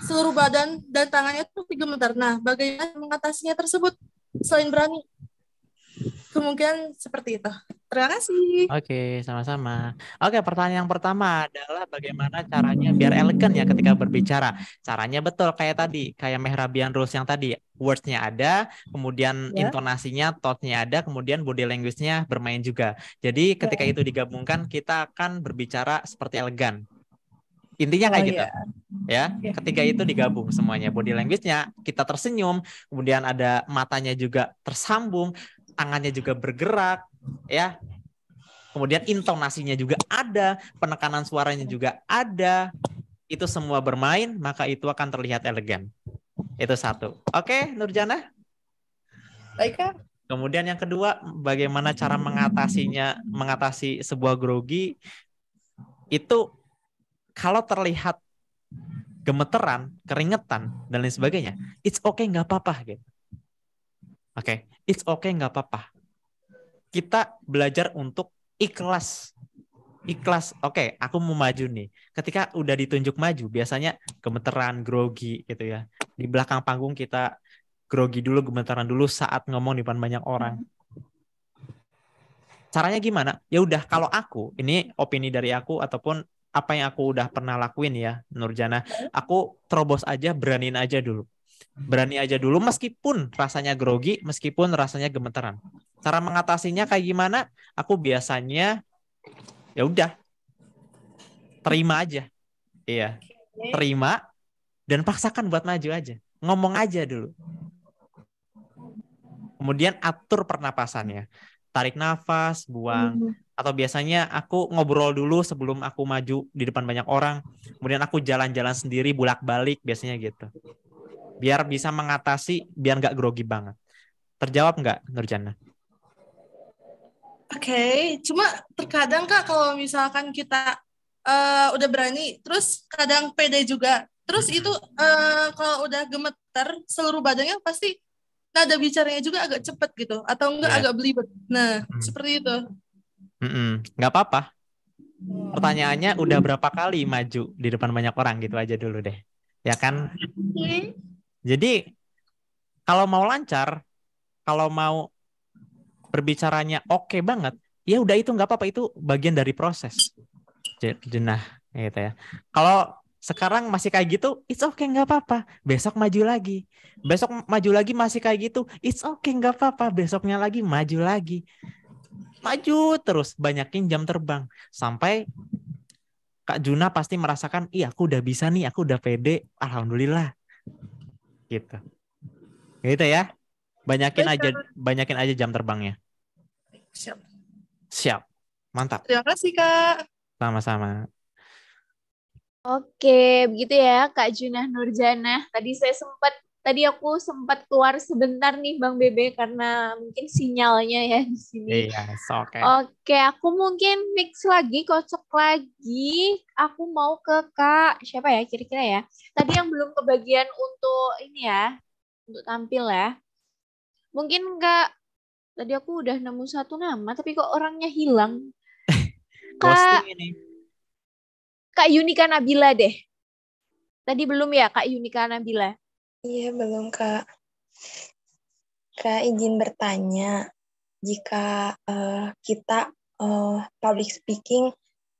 [SPEAKER 7] seluruh badan dan tangannya tiga meter. Nah, bagaimana mengatasinya tersebut selain berani? Kemungkinan seperti itu.
[SPEAKER 1] Terima kasih. Oke, sama-sama. Oke, pertanyaan yang pertama adalah bagaimana caranya biar elegan ya ketika berbicara. Caranya betul kayak tadi, kayak Mehrabian rules yang tadi. words ada, kemudian yeah. intonasinya, thought-nya ada, kemudian body language-nya bermain juga. Jadi ketika yeah. itu digabungkan, kita akan berbicara seperti elegan. Intinya kayak oh, gitu. Yeah. Ya, iya. ketika itu digabung semuanya. Body language-nya kita tersenyum, kemudian ada matanya juga tersambung, tangannya juga bergerak, ya. Kemudian intonasinya juga ada, penekanan suaranya juga ada. Itu semua bermain, maka itu akan terlihat elegan. Itu satu. Oke, Nurjana? Baik, Kak. Kemudian yang kedua, bagaimana cara mengatasinya, mengatasi sebuah grogi itu kalau terlihat gemeteran, keringetan dan lain sebagainya, it's okay nggak apa-apa gitu. Oke, okay. it's okay nggak apa-apa. Kita belajar untuk ikhlas. Ikhlas, oke, okay, aku mau maju nih. Ketika udah ditunjuk maju, biasanya gemeteran, grogi gitu ya. Di belakang panggung kita grogi dulu, gemeteran dulu saat ngomong di depan banyak orang. Caranya gimana? Ya udah, kalau aku, ini opini dari aku ataupun apa yang aku udah pernah lakuin ya Nurjana mm-hmm. aku terobos aja beraniin aja dulu berani aja dulu meskipun rasanya grogi meskipun rasanya gemeteran cara mengatasinya kayak gimana aku biasanya ya udah terima aja iya terima dan paksakan buat maju aja ngomong aja dulu kemudian atur pernapasannya tarik nafas buang mm-hmm atau biasanya aku ngobrol dulu sebelum aku maju di depan banyak orang kemudian aku jalan-jalan sendiri bulak balik biasanya gitu biar bisa mengatasi biar nggak grogi banget terjawab nggak Nurjana?
[SPEAKER 7] Oke okay. cuma terkadang kak kalau misalkan kita uh, udah berani terus kadang pede juga terus itu uh, kalau udah gemeter seluruh badannya pasti nada bicaranya juga agak cepet gitu atau enggak yeah. agak belibet nah hmm. seperti itu
[SPEAKER 1] Mm-mm. Nggak apa-apa. Pertanyaannya udah berapa kali maju di depan banyak orang gitu aja dulu deh. Ya kan? Jadi kalau mau lancar, kalau mau berbicaranya oke okay banget, ya udah itu nggak apa-apa itu bagian dari proses. Jenah gitu ya. Kalau sekarang masih kayak gitu, it's okay nggak apa-apa. Besok maju lagi. Besok maju lagi masih kayak gitu, it's okay nggak apa-apa. Besoknya lagi maju lagi maju terus banyakin jam terbang sampai Kak Juna pasti merasakan iya aku udah bisa nih aku udah pede alhamdulillah gitu gitu ya banyakin aja banyakin aja jam terbangnya siap siap mantap
[SPEAKER 6] terima kasih kak
[SPEAKER 1] sama-sama
[SPEAKER 6] Oke, begitu ya Kak Junah Nurjana. Tadi saya sempat tadi aku sempat keluar sebentar nih Bang Bebe karena mungkin sinyalnya ya di sini.
[SPEAKER 3] Iya, yes, oke. Okay. Oke,
[SPEAKER 6] okay, aku mungkin mix lagi, kocok lagi. Aku mau ke Kak siapa ya kira-kira ya? Tadi yang belum kebagian untuk ini ya, untuk tampil ya. Mungkin enggak tadi aku udah nemu satu nama tapi kok orangnya hilang. Kak ini. Kak Yunika Nabila deh. Tadi belum ya Kak Yunika
[SPEAKER 4] Nabila? Iya, belum Kak. Kak izin bertanya, jika uh, kita uh, public speaking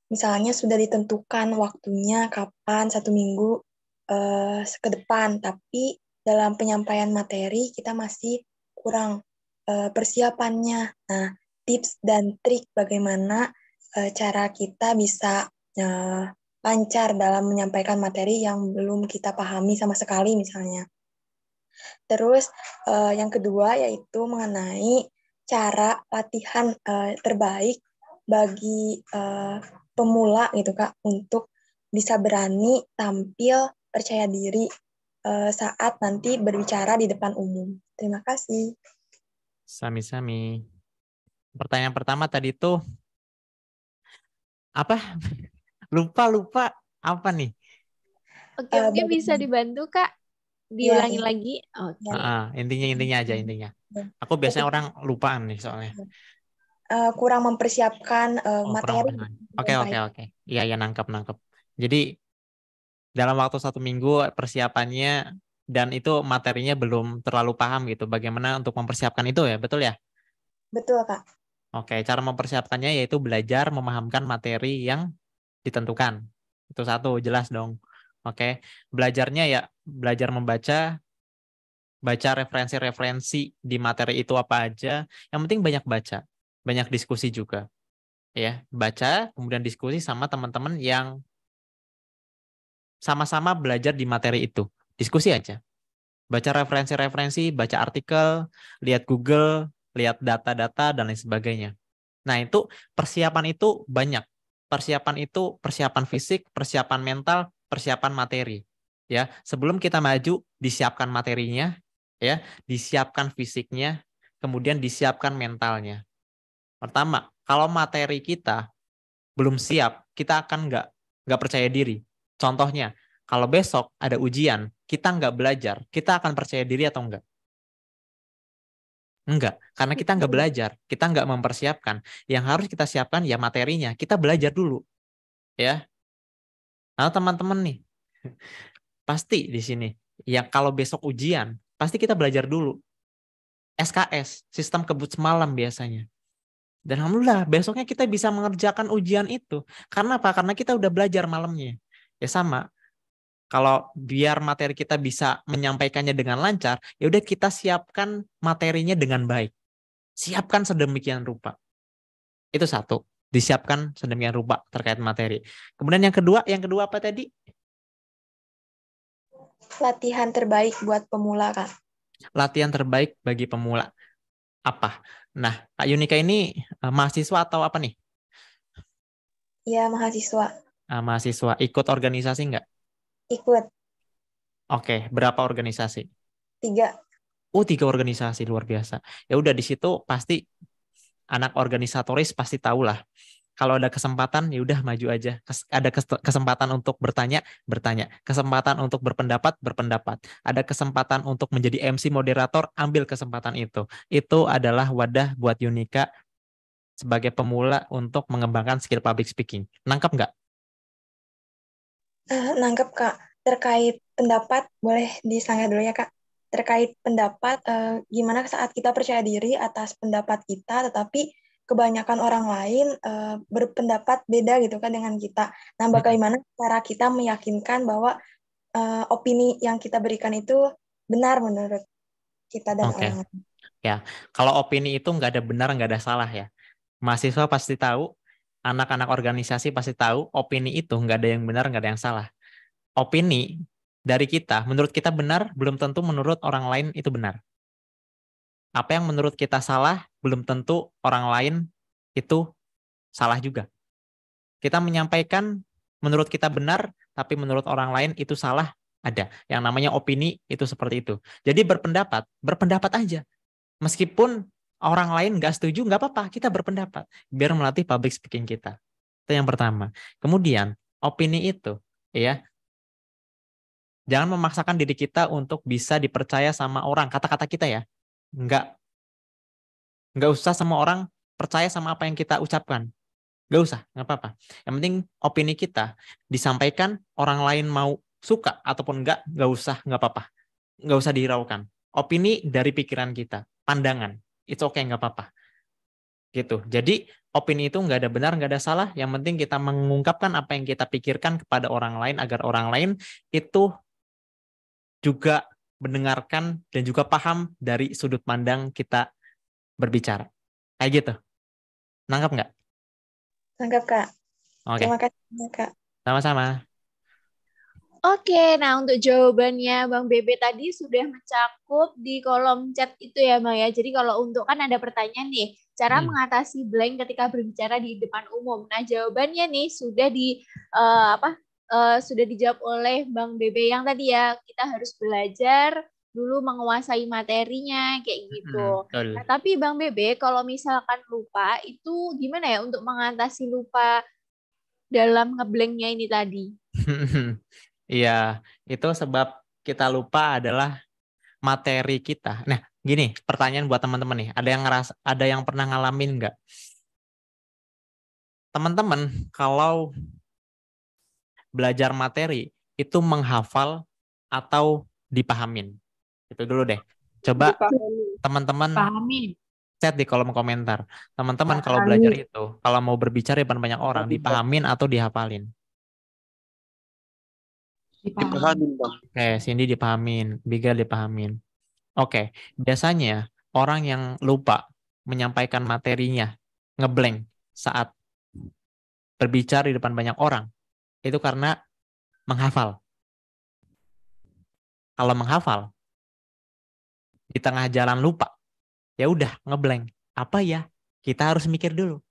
[SPEAKER 4] misalnya sudah ditentukan waktunya kapan satu minggu uh, ke depan, tapi dalam penyampaian materi kita masih kurang uh, persiapannya. Nah, tips dan trik bagaimana uh, cara kita bisa uh, lancar dalam menyampaikan materi yang belum kita pahami sama sekali misalnya. Terus uh, yang kedua yaitu mengenai cara latihan uh, terbaik bagi uh, pemula gitu Kak untuk bisa berani tampil percaya diri uh, saat nanti berbicara di depan umum. Terima kasih.
[SPEAKER 1] Sami-sami. Pertanyaan pertama tadi itu apa Lupa lupa apa nih?
[SPEAKER 6] Oke, eh, okay, uh, bisa dibantu Kak.
[SPEAKER 4] Iya, Diulangi ya, lagi. Iya. Oke.
[SPEAKER 6] Okay.
[SPEAKER 1] Uh, intinya intinya aja iya. intinya. Aku biasanya orang lupaan nih soalnya.
[SPEAKER 4] Uh, kurang mempersiapkan uh, oh, materi. Oke oke
[SPEAKER 1] oke. Iya iya nangkep nangkep Jadi dalam waktu satu minggu persiapannya dan itu materinya belum terlalu paham gitu. Bagaimana untuk mempersiapkan itu ya, betul ya? Betul kak. Oke, cara mempersiapkannya yaitu belajar memahamkan materi yang ditentukan. Itu satu, jelas dong. Oke, belajarnya ya belajar membaca, baca referensi-referensi di materi itu apa aja. Yang penting banyak baca, banyak diskusi juga. Ya, baca, kemudian diskusi sama teman-teman yang sama-sama belajar di materi itu. Diskusi aja. Baca referensi-referensi, baca artikel, lihat Google, lihat data-data, dan lain sebagainya. Nah, itu persiapan itu banyak persiapan itu persiapan fisik, persiapan mental, persiapan materi. Ya, sebelum kita maju disiapkan materinya, ya, disiapkan fisiknya, kemudian disiapkan mentalnya. Pertama, kalau materi kita belum siap, kita akan nggak nggak percaya diri. Contohnya, kalau besok ada ujian, kita nggak belajar, kita akan percaya diri atau nggak? Enggak, karena kita nggak belajar, kita nggak mempersiapkan. Yang harus kita siapkan ya materinya. Kita belajar dulu, ya. Nah teman-teman nih, pasti di sini ya kalau besok ujian pasti kita belajar dulu. SKS, sistem kebut semalam biasanya. Dan alhamdulillah besoknya kita bisa mengerjakan ujian itu. Karena apa? Karena kita udah belajar malamnya. Ya sama, kalau biar materi kita bisa menyampaikannya dengan lancar, ya udah kita siapkan materinya dengan baik. Siapkan sedemikian rupa. Itu satu, disiapkan sedemikian rupa terkait materi. Kemudian yang kedua, yang kedua apa tadi? Latihan
[SPEAKER 4] terbaik buat pemula, Kak.
[SPEAKER 1] Latihan terbaik bagi pemula. Apa? Nah, Kak Yunika ini uh, mahasiswa atau apa nih?
[SPEAKER 4] Iya, mahasiswa.
[SPEAKER 1] Uh, mahasiswa ikut organisasi enggak? ikut. Oke, okay. berapa organisasi? Tiga. Oh, tiga organisasi luar biasa. Ya udah di situ pasti anak organisatoris pasti tahu lah. Kalau ada kesempatan, ya udah maju aja. Kes ada kesempatan untuk bertanya, bertanya. Kesempatan untuk berpendapat, berpendapat. Ada kesempatan untuk menjadi MC moderator, ambil kesempatan itu. Itu adalah wadah buat Unika sebagai pemula untuk mengembangkan skill public speaking. Nangkap
[SPEAKER 3] nggak?
[SPEAKER 4] Uh, nangkep Kak, terkait pendapat boleh disanggah dulu ya Kak. Terkait pendapat uh, gimana saat kita percaya diri atas pendapat kita tetapi kebanyakan orang lain uh, berpendapat beda gitu kan dengan kita. Nah, hmm. bagaimana cara kita meyakinkan bahwa uh, opini yang kita berikan itu benar menurut kita dan okay. orang lain.
[SPEAKER 1] Ya, kalau opini itu nggak ada benar nggak ada salah ya. Mahasiswa pasti tahu anak-anak organisasi pasti tahu opini itu nggak ada yang benar, nggak ada yang salah. Opini dari kita, menurut kita benar, belum tentu menurut orang lain itu benar. Apa yang menurut kita salah, belum tentu orang lain itu salah juga. Kita menyampaikan menurut kita benar, tapi menurut orang lain itu salah, ada. Yang namanya opini itu seperti itu. Jadi berpendapat, berpendapat aja. Meskipun orang lain nggak setuju nggak apa-apa kita berpendapat biar melatih public speaking kita itu yang pertama kemudian opini itu ya jangan memaksakan diri kita untuk bisa dipercaya sama orang kata-kata kita ya nggak nggak usah sama orang percaya sama apa yang kita ucapkan nggak usah nggak apa-apa yang penting opini kita disampaikan orang lain mau suka ataupun nggak nggak usah nggak apa-apa nggak usah dihiraukan opini dari pikiran kita pandangan it's okay nggak apa-apa gitu jadi opini itu nggak ada benar nggak ada salah yang penting kita mengungkapkan apa yang kita pikirkan kepada orang lain agar orang lain itu juga mendengarkan dan juga paham dari sudut pandang kita berbicara kayak gitu nangkap nggak nangkap kak okay. terima
[SPEAKER 6] kasih kak sama-sama Oke, nah untuk jawabannya Bang Bebe tadi sudah mencakup di kolom chat itu ya Bang ya. Jadi kalau untuk kan ada pertanyaan nih, cara hmm. mengatasi blank ketika berbicara di depan umum. Nah, jawabannya nih sudah di uh, apa? Uh, sudah dijawab oleh Bang Bebe yang tadi ya. Kita harus belajar dulu menguasai materinya kayak hmm, gitu. Hmm, nah, tapi Bang Bebe kalau misalkan lupa itu gimana ya untuk mengatasi lupa dalam ngeblanknya ini tadi?
[SPEAKER 1] Iya, itu sebab kita lupa adalah materi kita. Nah, gini, pertanyaan buat teman-teman nih. Ada yang ngeras, ada yang pernah ngalamin nggak? Teman-teman, kalau belajar materi itu menghafal atau dipahamin. Itu dulu deh. Coba teman-teman chat di kolom komentar. Teman-teman kalau belajar itu, kalau mau berbicara depan banyak orang, dipahamin atau dihafalin?
[SPEAKER 3] Dipahamin,
[SPEAKER 1] Oke, Cindy dipahamin, Bigel dipahamin. Oke, biasanya orang yang lupa menyampaikan materinya, ngeblank saat berbicara di depan banyak
[SPEAKER 2] orang, itu karena menghafal. Kalau
[SPEAKER 1] menghafal, di tengah jalan lupa, ya udah ngeblank. Apa ya? Kita harus mikir dulu.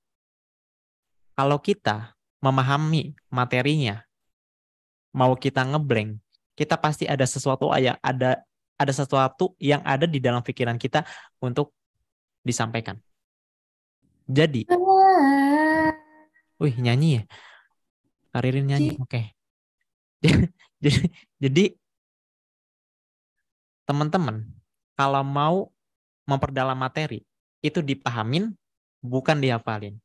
[SPEAKER 1] Kalau kita memahami materinya mau kita ngeblank, kita pasti ada sesuatu yang ada ada sesuatu yang ada di dalam pikiran kita untuk disampaikan. Jadi, wih
[SPEAKER 2] nyanyi ya, Karirin nyanyi, oke. Okay. jadi, jadi
[SPEAKER 1] teman-teman kalau mau memperdalam materi itu dipahamin bukan dihafalin.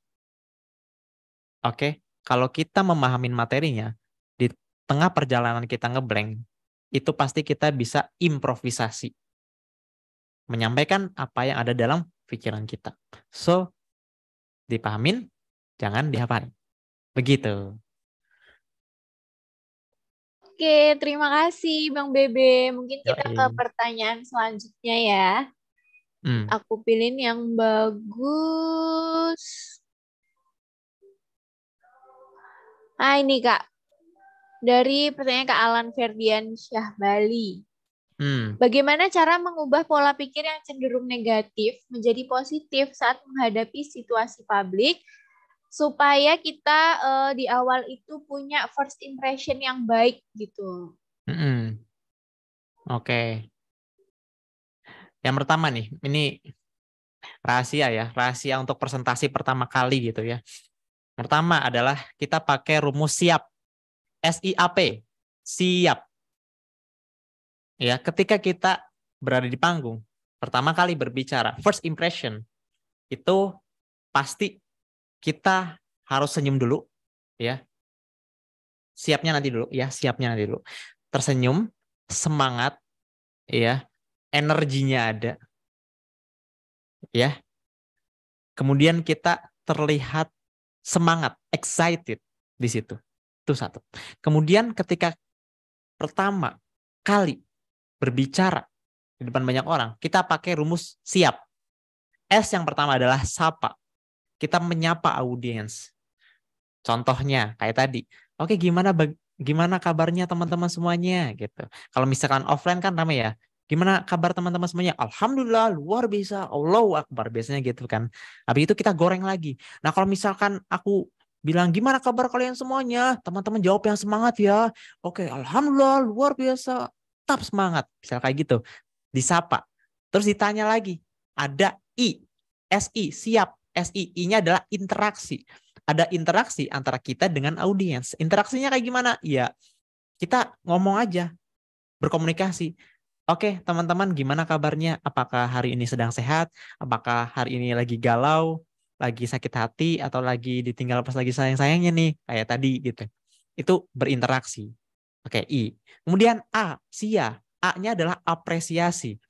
[SPEAKER 1] Oke, okay? kalau kita memahamin materinya, tengah perjalanan kita ngeblank, itu pasti kita bisa improvisasi. Menyampaikan apa yang ada dalam pikiran kita.
[SPEAKER 2] So, dipahamin, jangan dihafal. Begitu.
[SPEAKER 6] Oke, terima kasih Bang Bebe. Mungkin kita Yoi. ke pertanyaan selanjutnya ya. Hmm. Aku pilih yang bagus. Ah ini kak, dari pertanyaan ke Alan Ferdian Bali. Hmm. Bagaimana cara mengubah pola pikir yang cenderung negatif menjadi positif saat menghadapi situasi publik supaya kita uh, di awal itu punya first impression yang baik gitu.
[SPEAKER 3] -hmm. Oke.
[SPEAKER 1] Okay. Yang pertama nih, ini rahasia ya, rahasia untuk presentasi pertama kali gitu ya. Pertama adalah kita pakai rumus siap SIAP, siap. Ya, ketika kita berada di panggung, pertama kali berbicara, first impression itu pasti kita harus senyum dulu, ya.
[SPEAKER 2] Siapnya nanti dulu, ya, siapnya nanti dulu. Tersenyum, semangat, ya, energinya ada. Ya. Kemudian kita terlihat semangat, excited di situ.
[SPEAKER 1] Itu satu. Kemudian ketika pertama kali berbicara di depan banyak orang, kita pakai rumus siap. S yang pertama adalah sapa. Kita menyapa audiens. Contohnya kayak tadi, oke gimana gimana kabarnya teman-teman semuanya gitu. Kalau misalkan offline kan ramai ya. Gimana kabar teman-teman semuanya? Alhamdulillah luar biasa. Allahu akbar biasanya gitu kan. Habis itu kita goreng lagi. Nah, kalau misalkan aku bilang gimana kabar kalian semuanya? Teman-teman jawab yang semangat ya. Oke, alhamdulillah luar biasa. Tetap semangat. Misal kayak gitu. Disapa. Terus ditanya lagi. Ada I, SI, siap. SI, I-nya adalah interaksi. Ada interaksi antara kita dengan audiens. Interaksinya kayak gimana? Ya, kita ngomong aja. Berkomunikasi. Oke, teman-teman gimana kabarnya? Apakah hari ini sedang sehat? Apakah hari ini lagi galau? lagi sakit hati atau lagi ditinggal pas lagi sayang-sayangnya nih kayak tadi gitu itu berinteraksi oke i kemudian a sia a-nya adalah apresiasi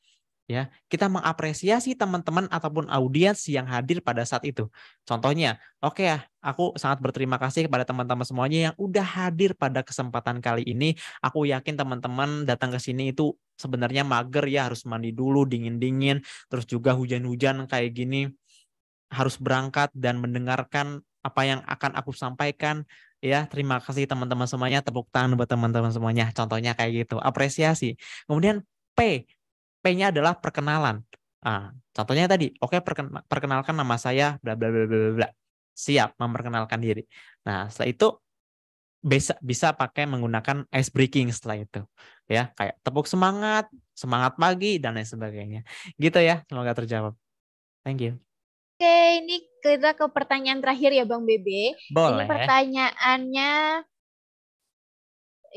[SPEAKER 1] ya kita mengapresiasi teman-teman ataupun audiens yang hadir pada saat itu contohnya oke okay ya aku sangat berterima kasih kepada teman-teman semuanya yang udah hadir pada kesempatan kali ini aku yakin teman-teman datang ke sini itu sebenarnya mager ya harus mandi dulu dingin-dingin terus juga hujan-hujan kayak gini harus berangkat dan mendengarkan apa yang akan aku sampaikan ya terima kasih teman-teman semuanya tepuk tangan buat teman-teman semuanya contohnya kayak gitu apresiasi kemudian P P-nya adalah perkenalan ah contohnya tadi oke okay, perkenalkan nama saya bla bla bla bla bla siap memperkenalkan diri nah setelah itu bisa bisa pakai menggunakan ice breaking setelah itu ya kayak tepuk semangat semangat pagi dan lain sebagainya gitu ya semoga terjawab thank you
[SPEAKER 6] Oke, ini kita ke pertanyaan terakhir ya Bang Bebe. Boleh. Ini pertanyaannya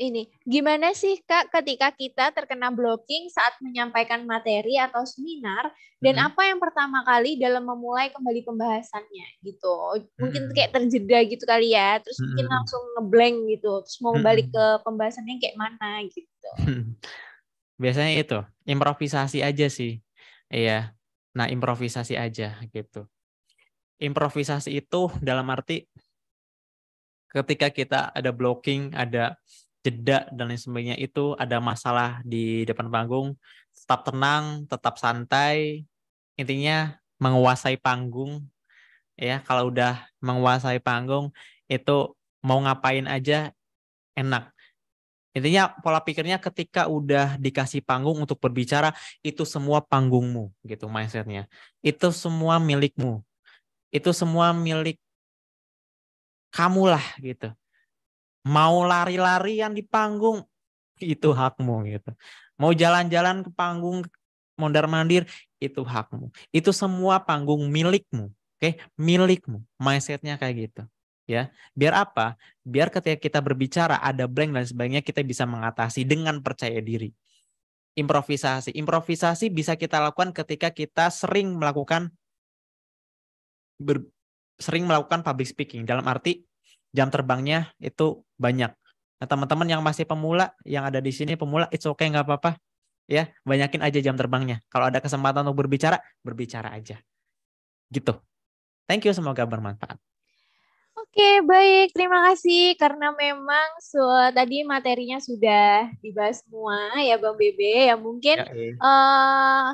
[SPEAKER 6] ini, gimana sih Kak ketika kita terkena blocking saat menyampaikan materi atau seminar dan hmm. apa yang pertama kali dalam memulai kembali pembahasannya gitu. Mungkin hmm. kayak terjeda gitu kali ya, terus hmm. mungkin langsung ngeblank gitu, terus mau balik ke pembahasannya kayak mana gitu.
[SPEAKER 1] Biasanya itu, improvisasi aja sih. Iya, Nah, improvisasi aja gitu. Improvisasi itu dalam arti ketika kita ada blocking, ada jeda dan lain sebagainya itu ada masalah di depan panggung, tetap tenang, tetap santai. Intinya menguasai panggung ya kalau udah menguasai panggung itu mau ngapain aja enak Intinya pola pikirnya ketika udah dikasih panggung untuk berbicara, itu semua panggungmu gitu mindsetnya. Itu semua milikmu. Itu semua milik kamulah gitu. Mau lari-larian di panggung, itu hakmu gitu. Mau jalan-jalan ke panggung mondar mandir, itu hakmu. Itu semua panggung milikmu. Oke, okay? milikmu. Mindsetnya kayak gitu ya biar apa biar ketika kita berbicara ada blank dan sebagainya kita bisa mengatasi dengan percaya diri improvisasi improvisasi bisa kita lakukan ketika kita sering melakukan ber, sering melakukan public speaking dalam arti jam terbangnya itu banyak nah teman-teman yang masih pemula yang ada di sini pemula it's okay nggak apa-apa ya banyakin aja jam terbangnya kalau ada kesempatan untuk berbicara berbicara aja gitu thank you semoga bermanfaat
[SPEAKER 6] Oke, baik. Terima kasih karena memang so, tadi materinya sudah dibahas semua ya Bang Bebe. Ya mungkin ya, ya. Uh,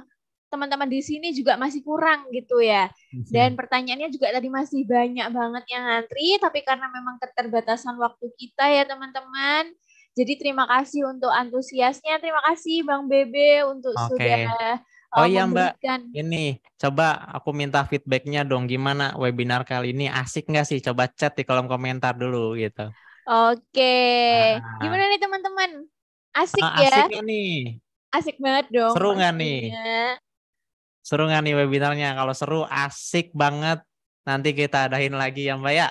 [SPEAKER 6] teman-teman di sini juga masih kurang gitu ya. Mhm. Dan pertanyaannya juga tadi masih banyak banget yang ngantri tapi karena memang keterbatasan waktu kita ya teman-teman. Jadi terima kasih untuk antusiasnya. Terima kasih Bang Bebe untuk okay. sudah Oh uh, iya Mbak,
[SPEAKER 1] ini coba aku minta feedbacknya dong gimana webinar kali ini asik nggak sih? Coba chat di kolom komentar dulu gitu.
[SPEAKER 6] Oke, ah. gimana nih teman-teman? Asik uh, ya? Asik nih. Asik banget dong. Seru nggak nih?
[SPEAKER 1] Seru nggak nih webinarnya? Kalau seru asik banget. Nanti kita adain lagi ya Mbak ya.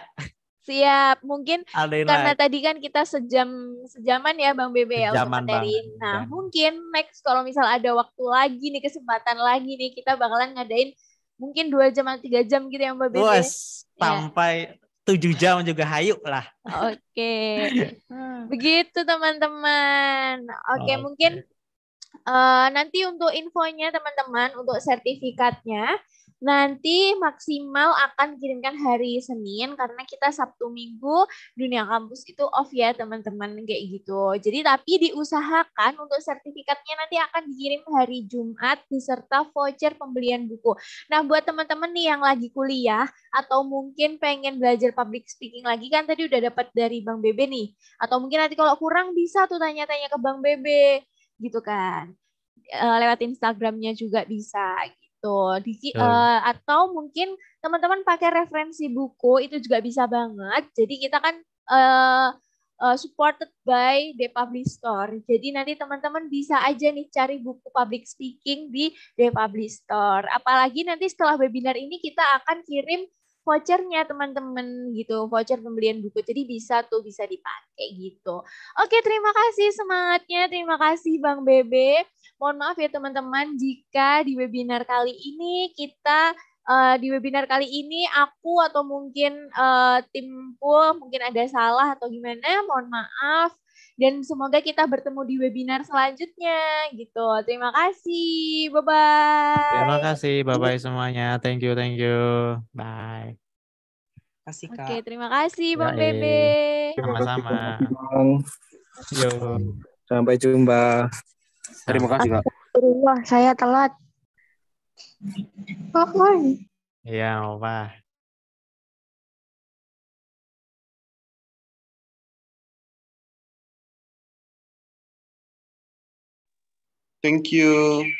[SPEAKER 6] Siap. Mungkin
[SPEAKER 1] karena tadi
[SPEAKER 6] kan kita sejam sejaman ya Bang Bebe ya untuk materi. Bang. Nah, ya. mungkin next kalau misal ada waktu lagi nih kesempatan lagi nih kita bakalan ngadain mungkin dua jam atau tiga jam gitu ya Mbak Bebe. Ya.
[SPEAKER 1] sampai tujuh jam juga hayu lah.
[SPEAKER 6] Oke. Okay. Begitu teman-teman. Oke, okay, okay. mungkin uh, nanti untuk infonya teman-teman untuk sertifikatnya Nanti maksimal akan kirimkan hari Senin karena kita Sabtu Minggu dunia kampus itu off ya teman-teman kayak gitu. Jadi tapi diusahakan untuk sertifikatnya nanti akan dikirim hari Jumat beserta voucher pembelian buku. Nah buat teman-teman nih yang lagi kuliah atau mungkin pengen belajar public speaking lagi kan tadi udah dapat dari Bang Bebe nih. Atau mungkin nanti kalau kurang bisa tuh tanya-tanya ke Bang Bebe gitu kan. Eh, lewat Instagramnya juga bisa gitu gitu. Di, uh, atau mungkin teman-teman pakai referensi buku itu juga bisa banget. Jadi kita kan uh, uh, supported by The Public Store. Jadi nanti teman-teman bisa aja nih cari buku public speaking di The Public Store. Apalagi nanti setelah webinar ini kita akan kirim vouchernya teman-teman gitu, voucher pembelian buku. Jadi bisa tuh bisa dipakai gitu. Oke, terima kasih semangatnya, terima kasih Bang Bebe. Mohon maaf ya teman-teman jika di webinar kali ini kita uh, di webinar kali ini aku atau mungkin uh, eh, timku mungkin ada salah atau gimana, mohon maaf dan semoga kita bertemu di webinar selanjutnya gitu. Terima kasih. Bye bye. Terima
[SPEAKER 1] kasih. Bye bye semuanya. Thank you, thank you.
[SPEAKER 5] Bye.
[SPEAKER 6] Kasih, Kak. Oke, terima kasih Bang Yai. Bebe. Sama-sama.
[SPEAKER 5] Yo. Sampai jumpa. Terima kasih, Kak.
[SPEAKER 2] Wah, saya telat. Oh,
[SPEAKER 3] Iya, Opa. Thank you.